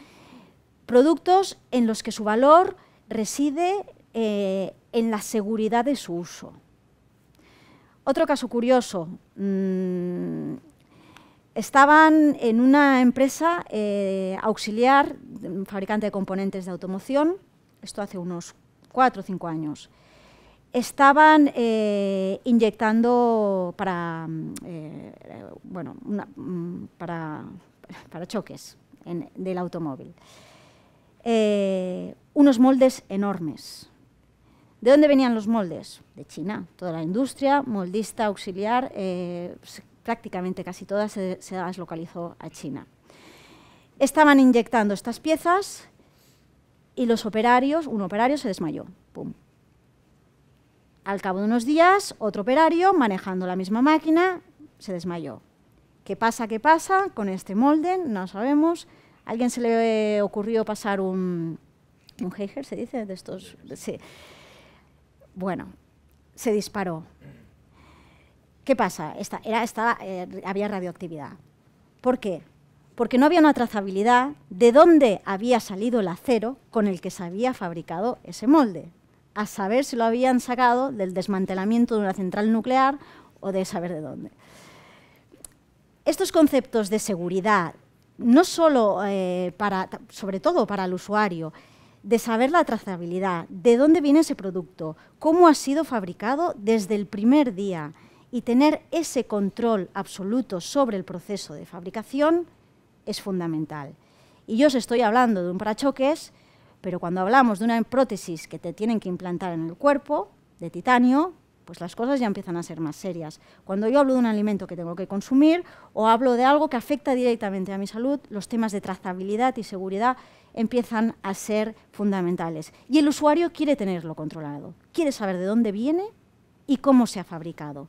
Productos en los que su valor reside eh, en la seguridad de su uso. Otro caso curioso, mm, Estaban en una empresa eh, auxiliar, fabricante de componentes de automoción, esto hace unos cuatro o cinco años. Estaban eh, inyectando para, mm, eh, bueno, mm, para, choques del automóvil. unos moldes enormes. ¿De dónde venían los moldes? De China. Toda la industria moldista auxiliar prácticamente casi todas se, deslocalizó a China. Estaban inyectando estas piezas y los operarios, un operario se desmayó. Pum. Al cabo de unos días, otro operario, manejando la misma máquina, se desmayó. ¿Qué pasa, qué pasa con este molde? No sabemos. ¿A alguien se le ocurrió pasar un, un Heiger, se dice, de estos... Sí. Bueno, se disparó. ¿Qué pasa? Esta, era, eh, había radioactividad. ¿Por qué? Porque no había una trazabilidad de dónde había salido el acero con el que se había fabricado ese molde, a saber si lo habían sacado del desmantelamiento de una central nuclear o de saber de dónde. Estos conceptos de seguridad, no solo eh, para, sobre todo para el usuario, de saber la trazabilidad, de dónde viene ese producto, cómo ha sido fabricado desde el primer día, y tener ese control absoluto sobre el proceso de fabricación es fundamental. Y yo os estoy hablando de un parachoques, pero cuando hablamos de una prótesis que te tienen que implantar en el cuerpo, de titanio, pues las cosas ya empiezan a ser más serias. Cuando yo hablo de un alimento que tengo que consumir o hablo de algo que afecta directamente a mi salud, los temas de trazabilidad y seguridad empiezan a ser fundamentales. Y el usuario quiere tenerlo controlado, quiere saber de dónde viene y cómo se ha fabricado.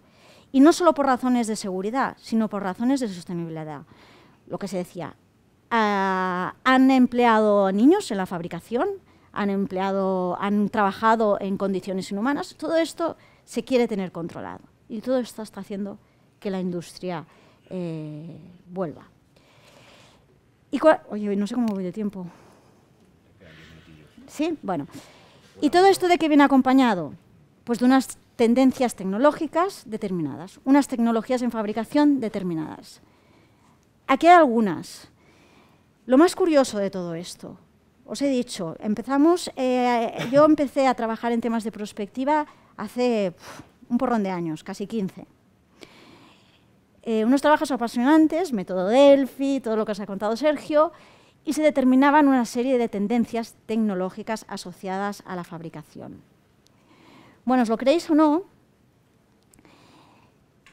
Y no solo por razones de seguridad, sino por razones de sostenibilidad. Lo que se decía, ah, han empleado niños en la fabricación, han empleado, han trabajado en condiciones inhumanas. Todo esto se quiere tener controlado y todo esto está haciendo que la industria eh, vuelva. Y Oye, no sé cómo voy de tiempo. Sí, bueno. Y todo esto de qué viene acompañado, pues de unas tendencias tecnológicas determinadas, unas tecnologías en fabricación determinadas. Aquí hay algunas. Lo más curioso de todo esto, os he dicho, empezamos, eh, yo empecé a trabajar en temas de prospectiva hace un porrón de años, casi 15. Eh, unos trabajos apasionantes, método Delphi, todo lo que os ha contado Sergio, y se determinaban una serie de tendencias tecnológicas asociadas a la fabricación. Bueno, os lo creéis o no,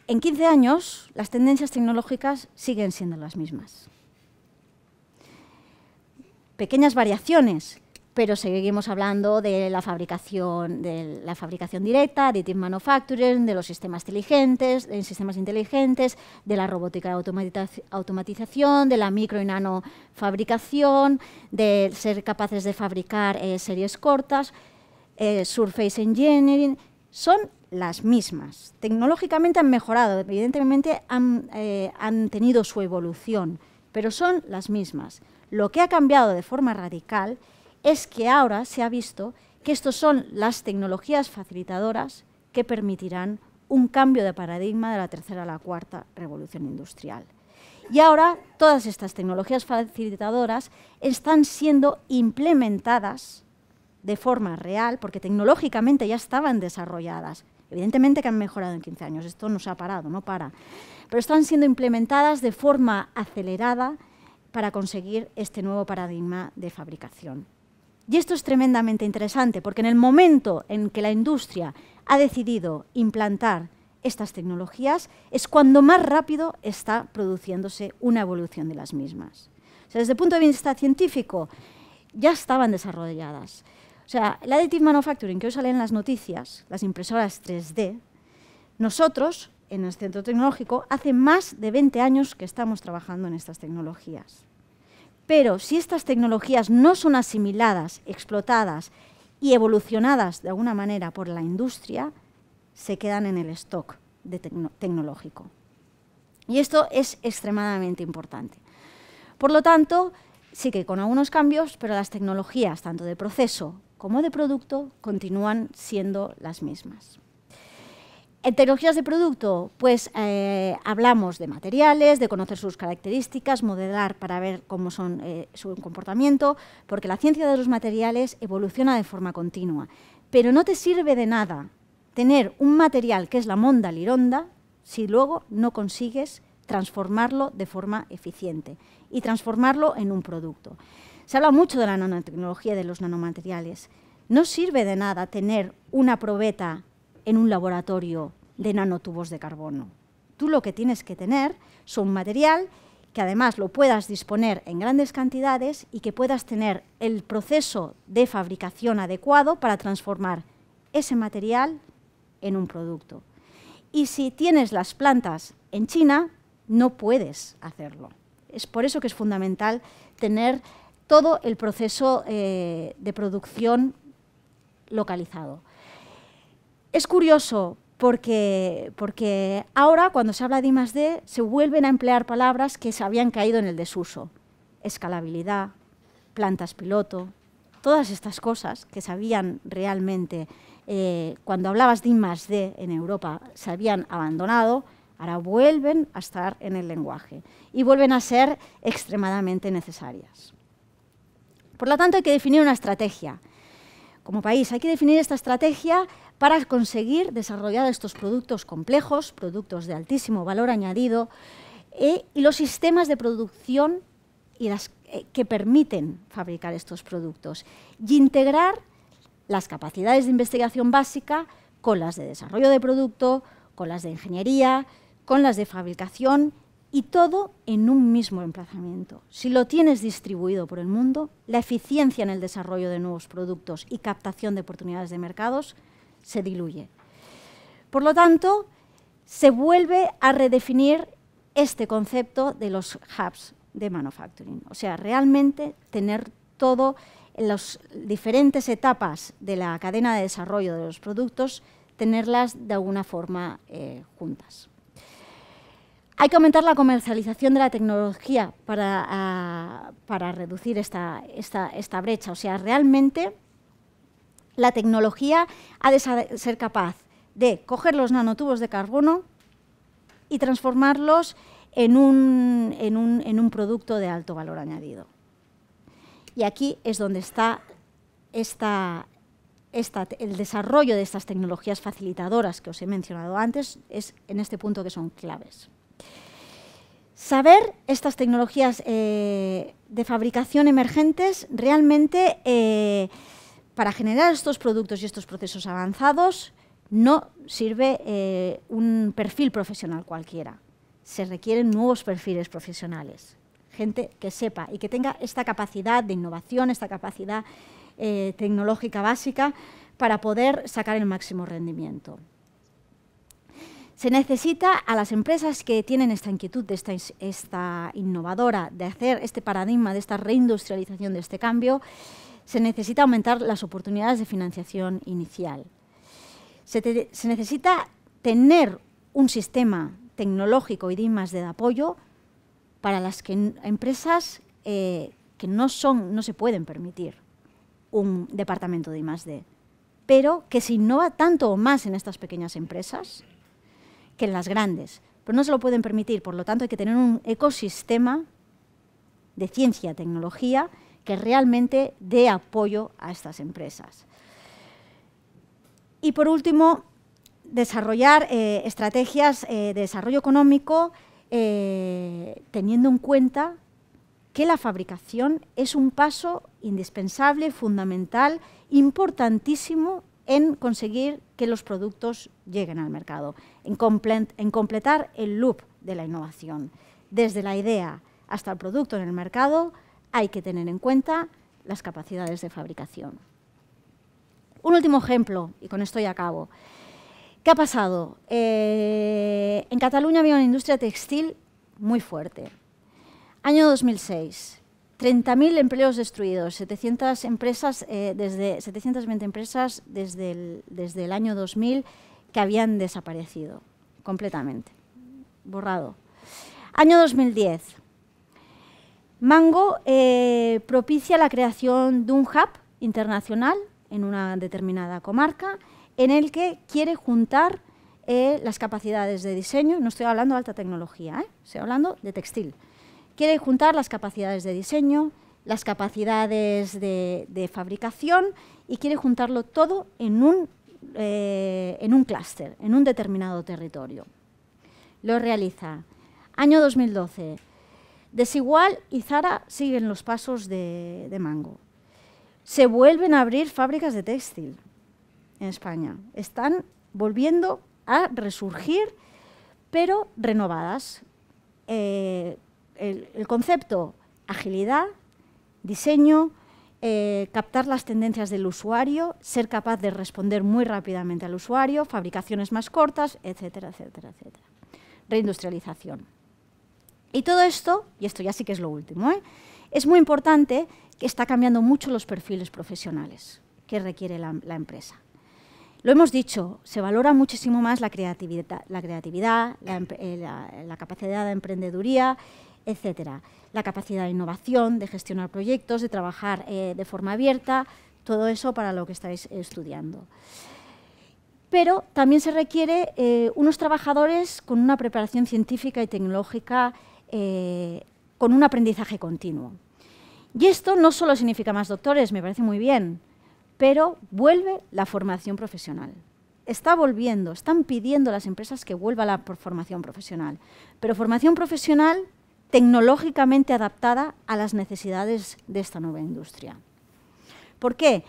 en 15 años las tendencias tecnológicas siguen siendo las mismas. Pequeñas variaciones, pero seguimos hablando de la fabricación, de la fabricación directa, manufacturing, de los sistemas inteligentes, de sistemas inteligentes, de la robótica de automatización, de la micro y nano fabricación, de ser capaces de fabricar eh, series cortas. Eh, Surface Engineering, son las mismas. Tecnológicamente han mejorado, evidentemente han, eh, han tenido su evolución, pero son las mismas. Lo que ha cambiado de forma radical es que ahora se ha visto que estas son las tecnologías facilitadoras que permitirán un cambio de paradigma de la tercera a la cuarta revolución industrial. Y ahora todas estas tecnologías facilitadoras están siendo implementadas de forma real, porque tecnológicamente ya estaban desarrolladas. Evidentemente que han mejorado en 15 años, esto no se ha parado, no para. Pero están siendo implementadas de forma acelerada para conseguir este nuevo paradigma de fabricación. Y esto es tremendamente interesante, porque en el momento en que la industria ha decidido implantar estas tecnologías, es cuando más rápido está produciéndose una evolución de las mismas. desde el punto de vista científico, ya estaban desarrolladas. O sea, el additive manufacturing que hoy sale en las noticias, las impresoras 3D, nosotros en el centro tecnológico hace más de 20 años que estamos trabajando en estas tecnologías. Pero si estas tecnologías no son asimiladas, explotadas y evolucionadas de alguna manera por la industria, se quedan en el stock tecnológico. Y esto es extremadamente importante. Por lo tanto, sí que con algunos cambios, pero las tecnologías, tanto de proceso como de producto continúan siendo las mismas. En tecnologías de producto, pues eh, hablamos de materiales, de conocer sus características, modelar para ver cómo son eh, su comportamiento, porque la ciencia de los materiales evoluciona de forma continua. Pero no te sirve de nada tener un material que es la monda lironda si luego no consigues transformarlo de forma eficiente y transformarlo en un producto. Se habla mucho de la nanotecnología, de los nanomateriales. No sirve de nada tener una probeta en un laboratorio de nanotubos de carbono. Tú lo que tienes que tener es un material que además lo puedas disponer en grandes cantidades y que puedas tener el proceso de fabricación adecuado para transformar ese material en un producto. Y si tienes las plantas en China, no puedes hacerlo. Es por eso que es fundamental tener todo el proceso eh, de producción localizado. Es curioso porque, ahora cuando se habla de I+.D. se vuelven a emplear palabras que se habían caído en el desuso. Escalabilidad, plantas piloto, todas estas cosas que sabían realmente, eh, cuando hablabas de I+.D. en Europa, se habían abandonado, ahora vuelven a estar en el lenguaje y vuelven a ser extremadamente necesarias. Por lo tanto, hay que definir una estrategia. Como país, hay que definir esta estrategia para conseguir desarrollar estos productos complejos, productos de altísimo valor añadido, eh, y los sistemas de producción y las, eh, que permiten fabricar estos productos, y integrar las capacidades de investigación básica con las de desarrollo de producto, con las de ingeniería, con las de fabricación y todo en un mismo emplazamiento. Si lo tienes distribuido por el mundo, la eficiencia en el desarrollo de nuevos productos y captación de oportunidades de mercados se diluye. Por lo tanto, se vuelve a redefinir este concepto de los hubs de manufacturing, o sea, realmente tener todo en las diferentes etapas de la cadena de desarrollo de los productos, tenerlas de alguna forma eh, juntas. Hay que aumentar la comercialización de la tecnología para, ah, reducir esta, brecha. O sea, realmente la tecnología ha de ser capaz de coger los nanotubos de carbono y transformarlos en un, producto de alto valor añadido. Y aquí es donde está el desarrollo de estas tecnologías facilitadoras que os he mencionado antes es en este punto que son claves. Saber estas tecnologías eh, de fabricación emergentes realmente eh, para generar estos productos y estos procesos avanzados no sirve eh, un perfil profesional cualquiera. Se requieren nuevos perfiles profesionales, gente que sepa y que tenga esta capacidad de innovación, esta capacidad tecnológica básica para poder sacar el máximo rendimiento. Se necesita a las empresas que tienen esta inquietud, de esta, innovadora, de hacer este paradigma, de esta reindustrialización, de este cambio, se necesita aumentar las oportunidades de financiación inicial. Se, necesita tener un sistema tecnológico y de de apoyo para las empresas eh, que no, no se pueden permitir un departamento de I+.D., pero que se innova tanto o más en estas pequeñas empresas que en las grandes, pero no se lo pueden permitir. Por lo tanto, hay que tener un ecosistema de ciencia, tecnología, que realmente dé apoyo a estas empresas. Y por último, desarrollar eh, estrategias eh, de desarrollo económico eh, teniendo en cuenta que la fabricación es un paso indispensable, fundamental, importantísimo en conseguir que los productos lleguen al mercado, en, completar el loop de la innovación. Desde la idea hasta el producto en el mercado hay que tener en cuenta las capacidades de fabricación. Un último ejemplo, y con esto ya acabo. ¿Qué ha pasado? Eh, en Cataluña había una industria textil muy fuerte. Año 2006, 30.000 empleos destruidos, 700 empresas, eh, desde, 720 empresas desde el, desde el año 2000 que habían desaparecido completamente, borrado. Año 2010. Mango eh, propicia la creación de un hub internacional en una determinada comarca en el que quiere juntar eh, las capacidades de diseño, no estoy hablando de alta tecnología, estoy hablando de textil, Quiere juntar las capacidades de diseño, las capacidades de, fabricación y quiere juntarlo todo en un, eh, un clúster, en un determinado territorio. Lo realiza. Año 2012. Desigual y Zara siguen los pasos de, Mango. Se vuelven a abrir fábricas de textil en España. Están volviendo a resurgir, pero renovadas, eh, el, concepto agilidad, diseño, eh, captar las tendencias del usuario, ser capaz de responder muy rápidamente al usuario, fabricaciones más cortas, etcétera, etcétera, etcétera. Reindustrialización. Y todo esto, y esto ya sí que es lo último, ¿eh? es muy importante que está cambiando mucho los perfiles profesionales que requiere la, empresa. Lo hemos dicho, se valora muchísimo más la creatividad, la, creatividad, la, eh, la capacidad de emprendeduría, etcétera. La capacidad de innovación, de gestionar proyectos, de trabajar eh, de forma abierta, todo eso para lo que estáis estudiando. Pero también se requiere eh, unos trabajadores con una preparación científica y tecnológica, eh, con un aprendizaje continuo. Y esto no solo significa más doctores, me parece muy bien, pero vuelve la formación profesional. Está volviendo, están pidiendo a las empresas que vuelva la formación profesional. Pero formación profesional tecnológicamente adaptada a las necesidades de esta nueva industria. ¿Por qué?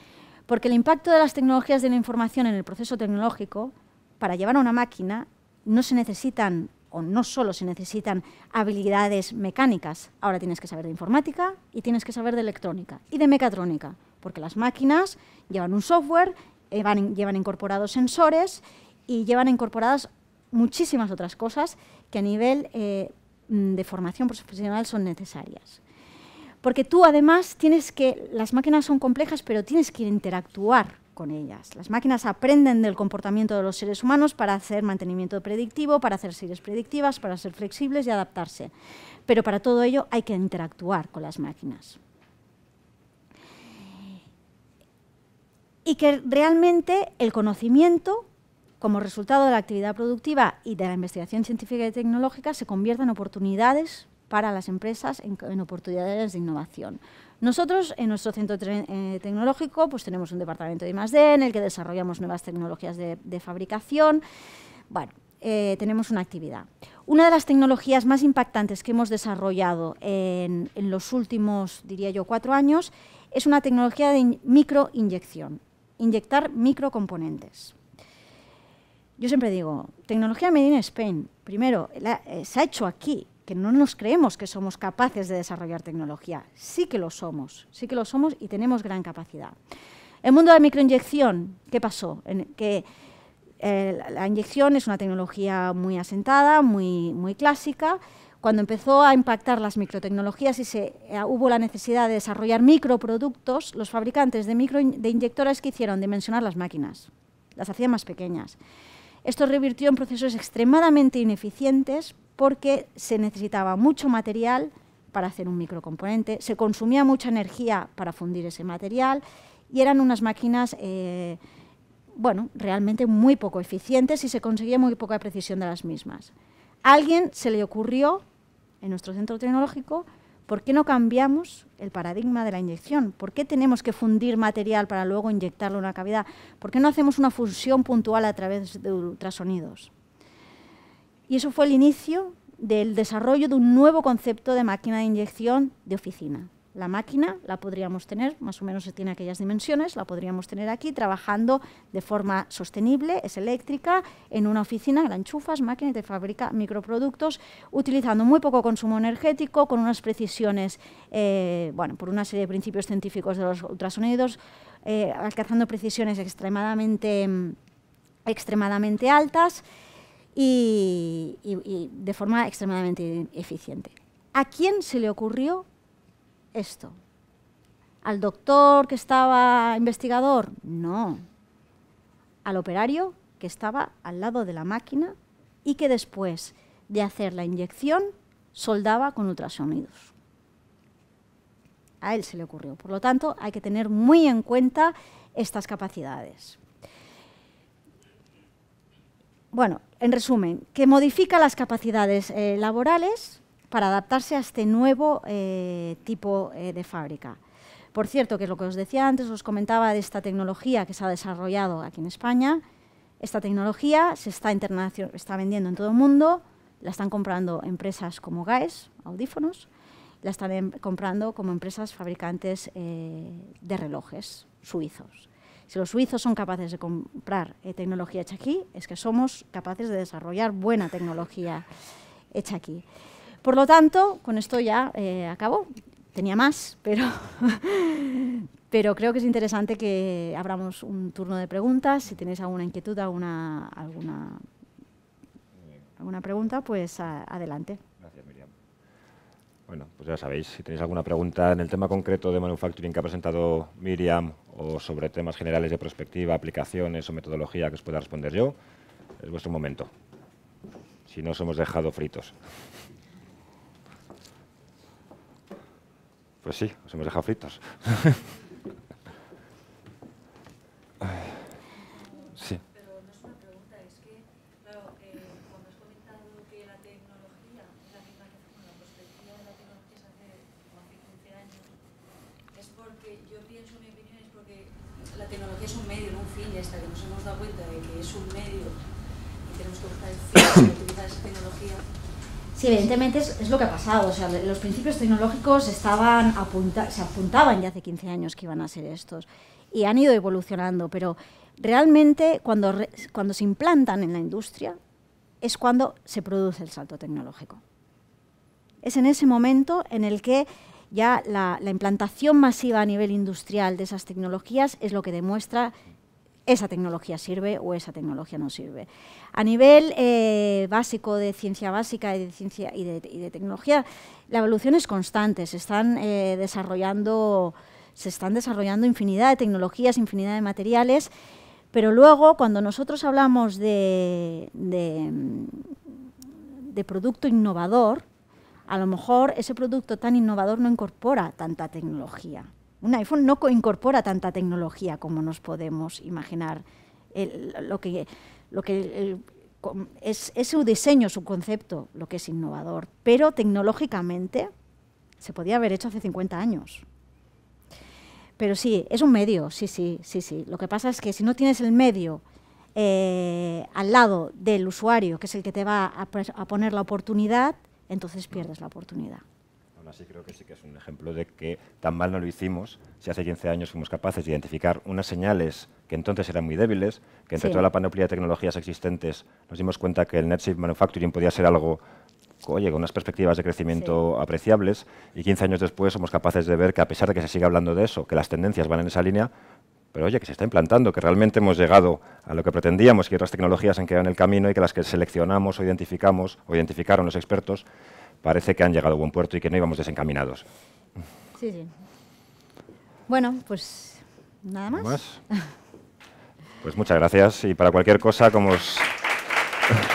Porque el impacto de las tecnologías de la información en el proceso tecnológico, para llevar a una máquina, no se necesitan o no solo se necesitan habilidades mecánicas, ahora tienes que saber de informática y tienes que saber de electrónica y de mecatrónica, porque las máquinas llevan un software, eh, llevan, incorporados sensores y llevan incorporadas muchísimas otras cosas que a nivel eh, Mm, de formación profesional son necesarias. Porque tú además tienes que, las máquinas son complejas, pero tienes que interactuar con ellas. Las máquinas aprenden del comportamiento de los seres humanos para hacer mantenimiento predictivo, para hacer series predictivas, para ser flexibles y adaptarse. Pero para todo ello hay que interactuar con las máquinas. Y que realmente el conocimiento como resultado de la actividad productiva y de la investigación científica y tecnológica, se convierten en oportunidades para las empresas en, oportunidades de innovación. Nosotros en nuestro centro eh, tecnológico pues tenemos un departamento de I+.D. en el que desarrollamos nuevas tecnologías de, fabricación. Bueno, eh, tenemos una actividad. Una de las tecnologías más impactantes que hemos desarrollado en, los últimos, diría yo, cuatro años es una tecnología de microinyección, inyectar microcomponentes yo siempre digo, tecnología Medina Spain, primero, eh, se ha hecho aquí, que no nos creemos que somos capaces de desarrollar tecnología. Sí que lo somos, sí que lo somos y tenemos gran capacidad. El mundo de la microinyección, ¿qué pasó? En, que eh, la, inyección es una tecnología muy asentada, muy, muy clásica. Cuando empezó a impactar las microtecnologías y se, eh, hubo la necesidad de desarrollar microproductos, los fabricantes de, micro, de inyectoras que hicieron dimensionar las máquinas, las hacían más pequeñas. Esto revirtió en procesos extremadamente ineficientes porque se necesitaba mucho material para hacer un microcomponente, se consumía mucha energía para fundir ese material y eran unas máquinas eh, bueno, realmente muy poco eficientes y se conseguía muy poca precisión de las mismas. alguien se le ocurrió en nuestro centro tecnológico ¿Por qué no cambiamos el paradigma de la inyección? ¿Por qué tenemos que fundir material para luego inyectarlo en una cavidad? ¿Por qué no hacemos una fusión puntual a través de ultrasonidos? Y eso fue el inicio del desarrollo de un nuevo concepto de máquina de inyección de oficina la máquina la podríamos tener, más o menos tiene aquellas dimensiones, la podríamos tener aquí trabajando de forma sostenible, es eléctrica, en una oficina, la enchufas, máquina y te fabrica microproductos, utilizando muy poco consumo energético, con unas precisiones, eh, bueno, por una serie de principios científicos de los ultrasonidos, eh, alcanzando precisiones extremadamente, extremadamente altas y de forma extremadamente eficiente. ¿A quién se le ocurrió esto. ¿Al doctor que estaba investigador? No. Al operario que estaba al lado de la máquina y que después de hacer la inyección soldaba con ultrasonidos. A él se le ocurrió. Por lo tanto, hay que tener muy en cuenta estas capacidades. Bueno, en resumen, que modifica las capacidades eh, laborales, para adaptarse a este nuevo eh, tipo eh, de fábrica. Por cierto, que es lo que os decía antes, os comentaba de esta tecnología que se ha desarrollado aquí en España. Esta tecnología se está, está vendiendo en todo el mundo, la están comprando empresas como GAES, audífonos, la están em-, comprando como empresas fabricantes eh, de relojes suizos. Si los suizos son capaces de comprar tecnología hecha aquí, es que somos capaces de desarrollar buena tecnología hecha aquí. Por lo tanto, con esto ya eh, acabo. Tenía más, pero, pero creo que es interesante que abramos un turno de preguntas. Si tenéis alguna inquietud, alguna, alguna, alguna pregunta, pues adelante. Gracias, Miriam. Bueno, pues ya sabéis, si tenéis alguna pregunta en el tema concreto de manufacturing que ha presentado Miriam o sobre temas generales de perspectiva, aplicaciones o metodología que os pueda responder yo, es vuestro momento. Si no, os hemos dejado fritos. Pues sí, os hemos dejado fritos. sí. Pero no es una pregunta, es que, claro, cuando has comentado que la tecnología es la misma que la perspectiva de la tecnología es hace como hace 15 años, es porque yo pienso, mi opinión es porque la tecnología es un medio, no un fin, y hasta que nos hemos dado cuenta de que es un medio y tenemos que buscar el fin de utilizar esa tecnología Sí, evidentemente es, lo que ha pasado. O sea, los principios tecnológicos estaban se apuntaban ya hace 15 años que iban a ser estos y han ido evolucionando, pero realmente cuando, cuando se implantan en la industria es cuando se produce el salto tecnológico. Es en ese momento en el que ya la implantación masiva a nivel industrial de esas tecnologías es lo que demuestra esa tecnología sirve o esa tecnología no sirve. A nivel eh, básico de ciencia básica y de, ciencia y de, tecnología, la evolución es constante, se están eh, desarrollando se están desarrollando infinidad de tecnologías, infinidad de materiales, pero luego cuando nosotros hablamos de producto innovador, a lo mejor ese producto tan innovador no incorpora tanta tecnología un iPhone no incorpora tanta tecnología como nos podemos imaginar. lo que, es, su diseño, su concepto, lo que es innovador. Pero tecnológicamente se podía haber hecho hace 50 años. Pero sí, es un medio, sí, sí, sí, sí. Lo que pasa es que si no tienes el medio eh, al lado del usuario, que es el que te va a poner la oportunidad, entonces pierdes la oportunidad. Sí, creo que sí que es un ejemplo de que tan mal no lo hicimos si hace 15 años fuimos capaces de identificar unas señales que entonces eran muy débiles, que entre toda la panoplia de tecnologías existentes nos dimos cuenta que el net manufacturing podía ser algo oye, con unas perspectivas de crecimiento apreciables y 15 años después somos capaces de ver que a pesar de que se siga hablando de eso, que las tendencias van en esa línea, pero oye, que se está implantando, que realmente hemos llegado a lo que pretendíamos, que otras tecnologías han quedado en el camino y que las que seleccionamos o identificamos o identificaron los expertos parece que han llegado a buen puerto y que no íbamos desencaminados. Sí, sí. Bueno, pues nada más. ¿Nada más? Pues muchas gracias y para cualquier cosa, como os...